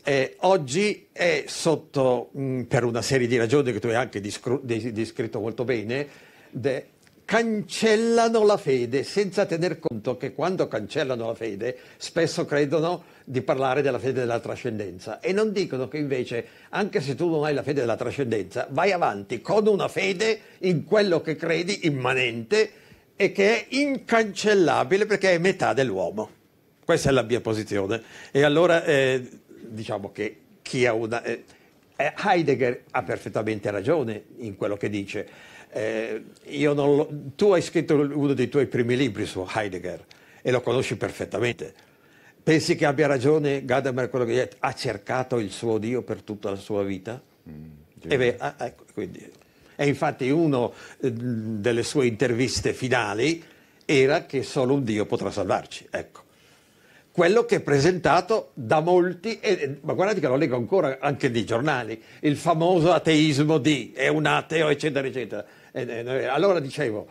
eh, oggi è sotto, mh, mm, per una serie di ragioni che tu hai anche discru- di- descritto molto bene, de- cancellano la fede senza tener conto che quando cancellano la fede spesso credono di parlare della fede della trascendenza e non dicono che invece anche se tu non hai la fede della trascendenza vai avanti con una fede in quello che credi immanente e che è incancellabile perché è metà dell'uomo. Questa è la mia posizione. E allora eh, diciamo che chi ha una... Eh, eh, Heidegger ha perfettamente ragione in quello che dice. Eh, lo, tu hai scritto uno dei tuoi primi libri su Heidegger e lo conosci perfettamente. Pensi che abbia ragione Gadamer quello che ha cercato il suo Dio per tutta la sua vita? Mm, e, beh, ah, ecco, quindi, e infatti una eh, delle sue interviste finali era che solo un Dio potrà salvarci. Ecco quello che è presentato da molti, e, ma guardate che lo leggo ancora anche nei giornali, il famoso ateismo di è un ateo, eccetera, eccetera. E, allora dicevo,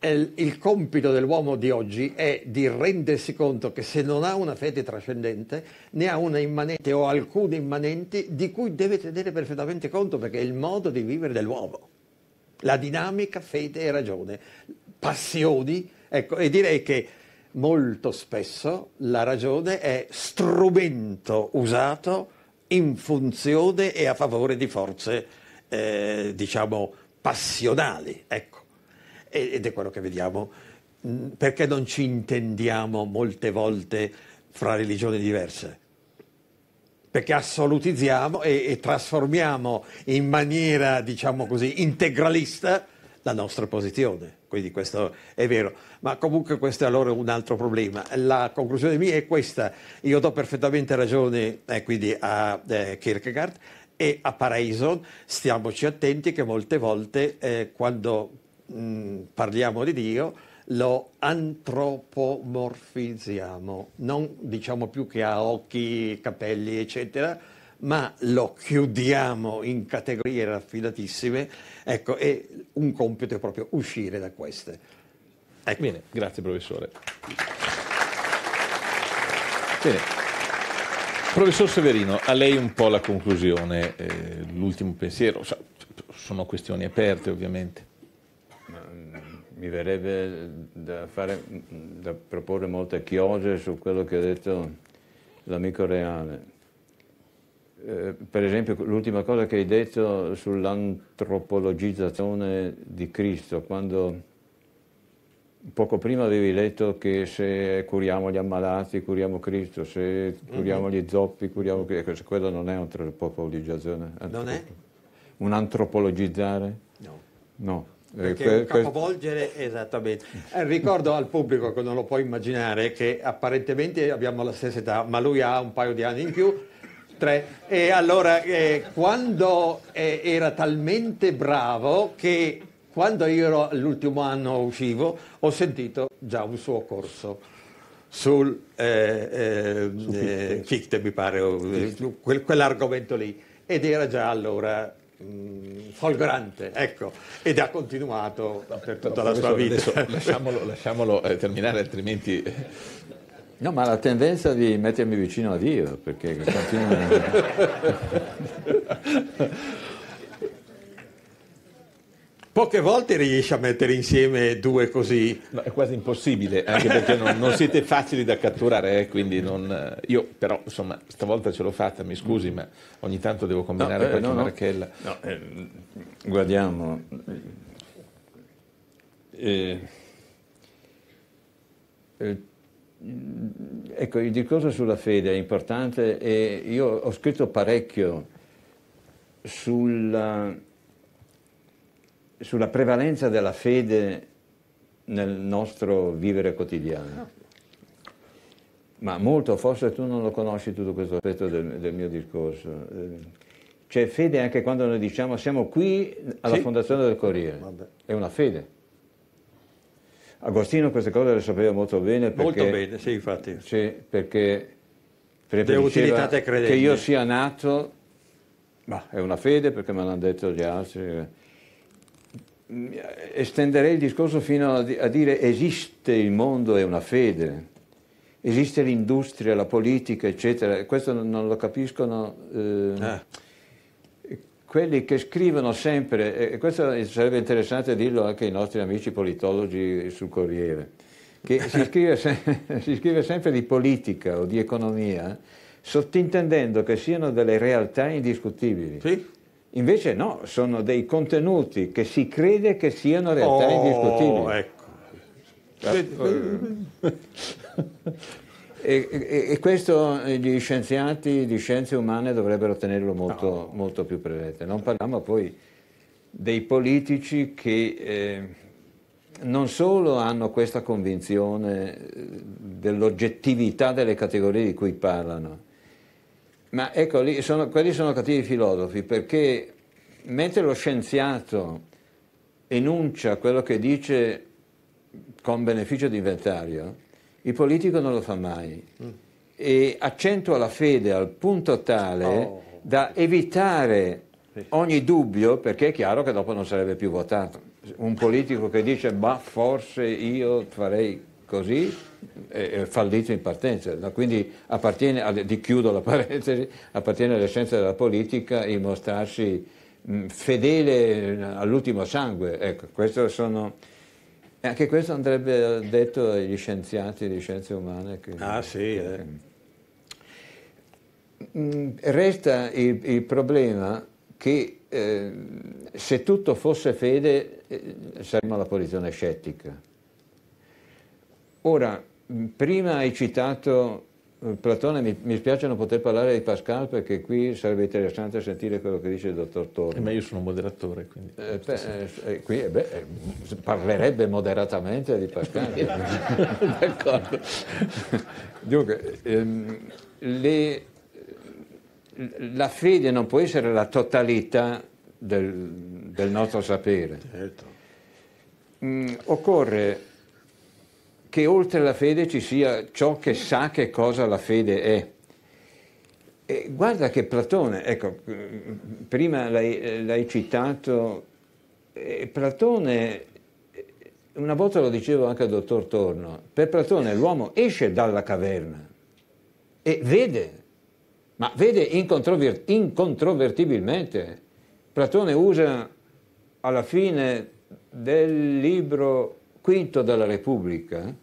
il compito dell'uomo di oggi è di rendersi conto che se non ha una fede trascendente, ne ha una immanente o alcune immanenti di cui deve tenere perfettamente conto, perché è il modo di vivere dell'uomo. La dinamica fede e ragione, passioni, ecco, e direi che molto spesso la ragione è strumento usato in funzione e a favore di forze, eh, diciamo, passionali. Ecco. Ed è quello che vediamo. Mm, perché non ci intendiamo molte volte fra religioni diverse? Perché assolutizziamo e, e trasformiamo in maniera, diciamo così, integralista la nostra posizione. Quindi questo è vero. Ma comunque questo è allora un altro problema. La conclusione mia è questa. Io do perfettamente ragione eh, quindi a eh, Kierkegaard e a Paraison. Stiamoci attenti che molte volte eh, quando mh, mm, parliamo di Dio lo antropomorfizziamo. Non diciamo più che ha occhi, capelli, eccetera ma lo chiudiamo in categorie raffinatissime, ecco, e un compito è proprio uscire da queste. Ecco. Bene, grazie professore. Bene. Professor Severino, a lei un po' la conclusione, eh, l'ultimo pensiero, sono questioni aperte ovviamente. Mm, mi verrebbe da, fare, mm, da proporre molte chiose su quello che ha detto l'amico Reale. Eh, per esempio l'ultima cosa che hai detto sull'antropologizzazione di Cristo, quando poco prima avevi detto che se curiamo gli ammalati curiamo Cristo, se mhm. curiamo mm-hmm. gli zoppi curiamo Cristo, ecco, quella non è antropologizzazione. Non è? Un antropologizzare? No. No. Eh, Perché capovolgere, esattamente. Eh, ricordo al pubblico che non lo può immaginare che apparentemente abbiamo la stessa età, ma lui ha un paio di anni in più tre. E allora, eh, quando eh, era talmente bravo che quando io ero all'ultimo anno uscivo, ho sentito già un suo corso sul, eh, eh Su Fichte. Eh, Fichte. mi pare, eh, quel, quell'argomento lì. Ed era già allora Mm, folgorante, ecco, ed ha continuato per tutta no, la sua vita. lasciamolo, lasciamolo eh, terminare, altrimenti No, ma la tendenza di mettermi vicino a Dio, perché continua... [LAUGHS] Poche volte riesci a mettere insieme due così. No, è quasi impossibile, anche perché non, non siete facili da catturare, eh, quindi non... Eh, io però, insomma, stavolta ce l'ho fatta, mi scusi, ma ogni tanto devo combinare no, eh, qualche no, marachella. No, eh, guardiamo... Eh, il eh, Ecco, il discorso sulla fede è importante e io ho scritto parecchio sulla, sulla prevalenza della fede nel nostro vivere quotidiano. Ma molto, forse tu non lo conosci tutto questo aspetto del, del mio discorso. Ehm, c'è fede anche quando noi diciamo siamo qui alla sì. fondazione del Corriere. Vabbè. È una fede. Agostino queste cose le sapeva molto bene. Perché, molto bene, sì, infatti. Sì, perché preferisce che io sia nato, ma è una fede perché me l'hanno detto gli altri. Estenderei il discorso fino a dire esiste il mondo, è una fede, esiste l'industria, la politica, eccetera. Questo non lo capiscono. Eh, ah quelli che scrivono sempre, e questo sarebbe interessante dirlo anche ai nostri amici politologi sul Corriere, che si [LAUGHS] scrive, se, si scrive sempre di politica o di economia, sottintendendo che siano delle realtà indiscutibili. Sì. Invece no, sono dei contenuti che si crede che siano realtà oh, indiscutibili. Ecco. Sì. [LAUGHS] E, e, e, questo eh, gli scienziati di scienze umane dovrebbero tenerlo molto, no. molto più presente. Non parliamo poi dei politici che eh, non solo hanno questa convinzione eh, dell'oggettività delle categorie di cui parlano, ma ecco, lì sono, quelli sono cattivi filosofi perché mentre lo scienziato enuncia quello che dice con beneficio di inventario, il politico non lo fa mai. Mm. E accentua la fede al punto tale oh. da evitare ogni dubbio, perché è chiaro che dopo non sarebbe più votato. Un politico che dice, ma forse io farei così, è fallito in partenza. Quindi appartiene, di chiudo la [LAUGHS] parentesi, appartiene alle scienze della politica il mostrarsi mm, fedele eh, all'ultimo sangue. Ecco, queste sono e eh, anche questo andrebbe eh, detto agli scienziati di scienze umane. Che, ah sì, che, eh. Mm, resta il, il, problema che eh, se tutto fosse fede eh, saremmo alla posizione scettica. Ora, mm, prima hai citato eh, Platone, mi, mi, spiace non poter parlare di Pascal perché qui sarebbe interessante sentire quello che dice il dottor Torri. Eh, ma io sono moderatore, quindi... Eh, pe, eh, qui, eh, beh, eh, parlerebbe moderatamente di Pascal. [LAUGHS] D'accordo. Dunque, ehm, le, la fede non può essere la totalità del, del nostro sapere. Certo. Mm, occorre che oltre la fede ci sia ciò che sa che cosa la fede è. E guarda che Platone, ecco, prima l'hai, l'hai citato, Platone, una volta lo dicevo anche al dottor Torno, per Platone l'uomo esce dalla caverna e vede, ma vede incontrover- incontrovertibilmente. Platone usa alla fine del libro quinto della Repubblica,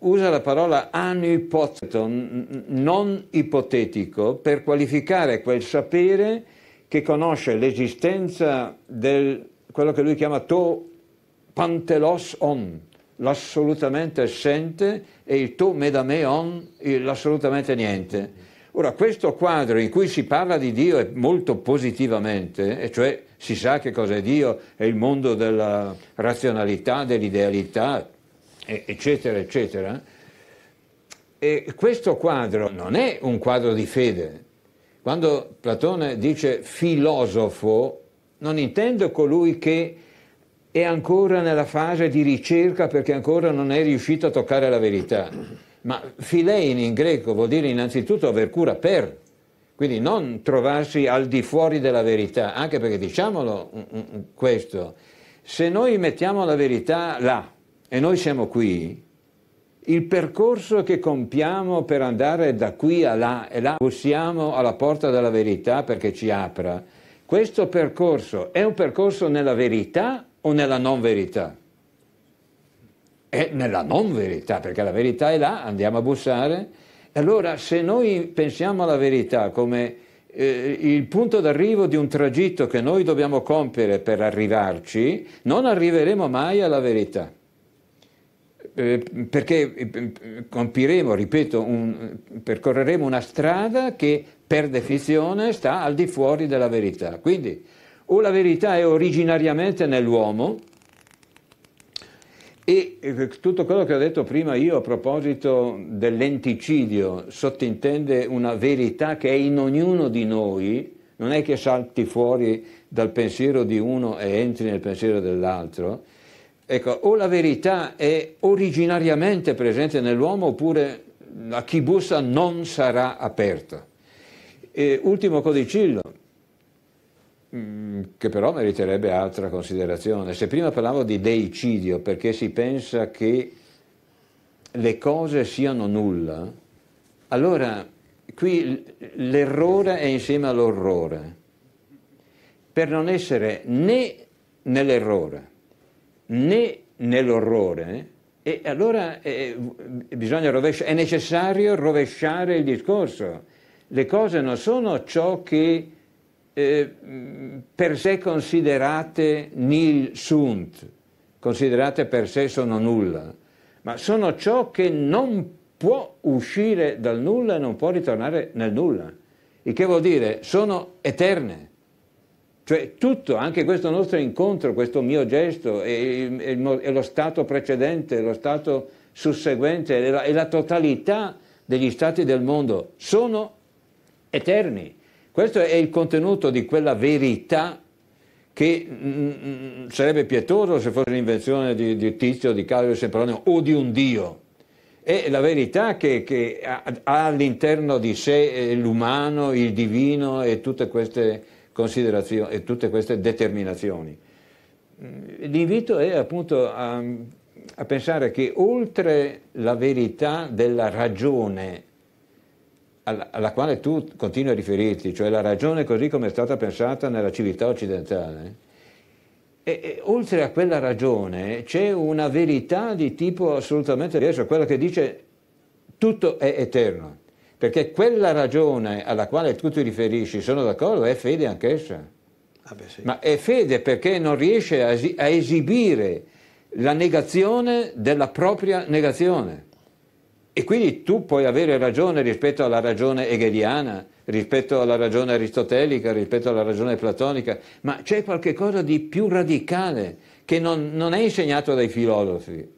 usa la parola anipoteto, non ipotetico, per qualificare quel sapere che conosce l'esistenza del quello che lui chiama to pantelos on, l'assolutamente essente, e il to medame on, l'assolutamente niente. Ora, questo quadro in cui si parla di Dio molto positivamente, e cioè si sa che cos'è Dio, è il mondo della razionalità, dell'idealità, eccetera, eccetera, e questo quadro non è un quadro di fede. Quando Platone dice filosofo, non intende colui che è ancora nella fase di ricerca perché ancora non è riuscito a toccare la verità ma filein in greco vuol dire innanzitutto aver cura per, quindi non trovarsi al di fuori della verità, anche perché diciamolo mm, mm, mm, questo, se noi mettiamo la verità là e noi siamo qui, il percorso che compiamo per andare da qui a là e là bussiamo alla porta della verità perché ci apra, questo percorso è un percorso nella verità o nella non verità? è nella non verità, perché la verità è là, andiamo a bussare. Allora se noi pensiamo alla verità come eh, il punto d'arrivo di un tragitto che noi dobbiamo compiere per arrivarci, non arriveremo mai alla verità. Eh, perché eh, compiremo, ripeto, un, percorreremo una strada che per definizione sta al di fuori della verità. Quindi o la verità è originariamente nell'uomo, e tutto quello che ho detto prima io a proposito dell'enticidio sottintende una verità che è in ognuno di noi, non è che salti fuori dal pensiero di uno e entri nel pensiero dell'altro. Ecco, o la verità è originariamente presente nell'uomo oppure a chi bussa non sarà aperta. E ultimo codicillo, Mm, che però meriterebbe altra considerazione. Se prima parlavo di deicidio perché si pensa che le cose siano nulla, allora qui l'errore è insieme all'orrore, per non essere né nell'errore né nell'orrore, e allora è, eh, eh, rovesci- è necessario rovesciare il discorso. Le cose non sono ciò che eh, mm, per sé considerate nil sunt, considerate per sé sono nulla, ma sono ciò che non può uscire dal nulla e non può ritornare nel nulla, il che vuol dire sono eterne. Cioè tutto, anche questo nostro incontro, questo mio gesto e, e, e lo stato precedente, lo stato susseguente e la, e la totalità degli stati del mondo sono eterni questo è il contenuto di quella verità che mh, mm, mm, sarebbe pietoso se fosse l'invenzione di, di Tizio, di Caio, di Sempronio o di un Dio. È la verità che, che ha, all'interno di sé eh, l'umano, il divino e tutte queste considerazioni e tutte queste determinazioni. Mm, l'invito è appunto a, a pensare che oltre la verità della ragione alla, alla quale tu continui a riferirti, cioè la ragione così come è stata pensata nella civiltà occidentale, e, e, oltre a quella ragione c'è una verità di tipo assolutamente diverso, quella che dice tutto è eterno, perché quella ragione alla quale tu ti riferisci, sono d'accordo, è fede anch'essa. Ah beh, sì. Ma è fede perché non riesce a, a esibire la negazione della propria negazione. E quindi tu puoi avere ragione rispetto alla ragione hegeliana, rispetto alla ragione aristotelica, rispetto alla ragione platonica, ma c'è qualcosa di più radicale che non, non è insegnato dai filosofi,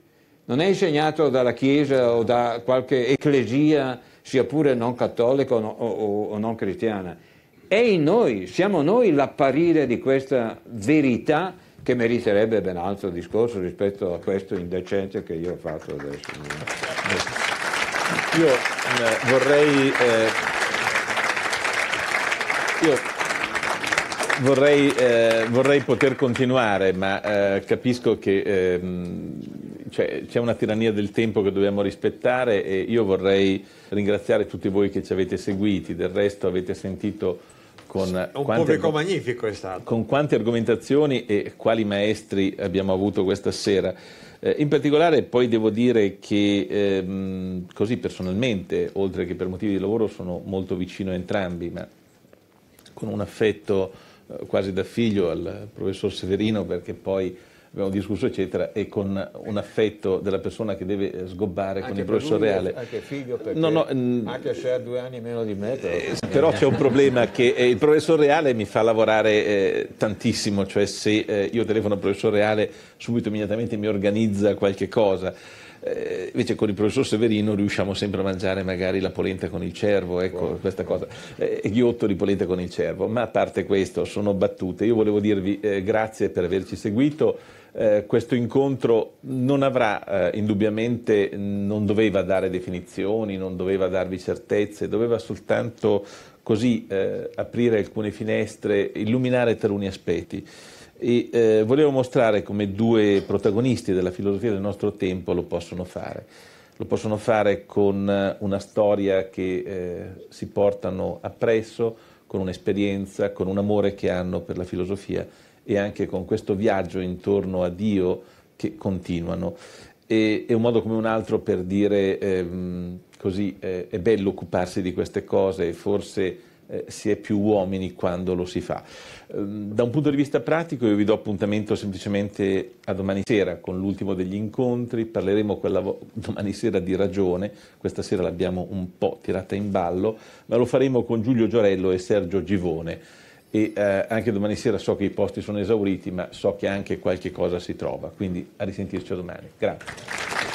non è insegnato dalla Chiesa o da qualche ecclesia, sia pure non cattolica o, o, o non cristiana. È in noi, siamo noi l'apparire di questa verità che meriterebbe ben altro discorso rispetto a questo indecente che io ho fatto adesso. Io eh, vorrei, eh, io vorrei, eh, vorrei, poter continuare, ma eh, capisco che ehm, c'è, cioè, c'è una tirannia del tempo che dobbiamo rispettare e io vorrei ringraziare tutti voi che ci avete seguiti, del resto avete sentito con, quante, con quante argomentazioni e quali maestri abbiamo avuto questa sera. Eh, in particolare poi devo dire che ehm, così personalmente, oltre che per motivi di lavoro, sono molto vicino a entrambi, ma con un affetto eh, quasi da figlio al professor Severino perché poi abbiamo discusso eccetera, e con un affetto della persona che deve eh, sgobbare anche con il professor Reale. Anche figlio, perché no, no, anche se ha due anni meno di me. Eh, però, eh, però c'è un problema che eh, il professor Reale mi fa lavorare eh, tantissimo, cioè se eh, io telefono al professor Reale subito immediatamente mi organizza qualche cosa invece con il professor Severino riusciamo sempre a mangiare magari la polenta con il cervo, ecco wow. questa cosa, ghiotto di polenta con il cervo, ma a parte questo sono battute, io volevo dirvi eh, grazie per averci seguito eh, questo incontro non avrà eh, indubbiamente, non doveva dare definizioni, non doveva darvi certezze, doveva soltanto così eh, aprire alcune finestre, illuminare taluni aspetti. E eh, volevo mostrare come due protagonisti della filosofia del nostro tempo lo possono fare. Lo possono fare con eh, una storia che eh, si portano appresso, con un'esperienza, con un amore che hanno per la filosofia e anche con questo viaggio intorno a Dio che continuano. E, è un modo come un altro per dire ehm, così eh, è bello occuparsi di queste cose e forse eh, si è più uomini quando lo si fa. Ehm, da un punto di vista pratico io vi do appuntamento semplicemente a domani sera con l'ultimo degli incontri, parleremo vo- domani sera di ragione, questa sera l'abbiamo un po' tirata in ballo, ma lo faremo con Giulio Giorello e Sergio Givone e eh, anche domani sera so che i posti sono esauriti, ma so che anche qualche cosa si trova, quindi a risentirci domani. Grazie.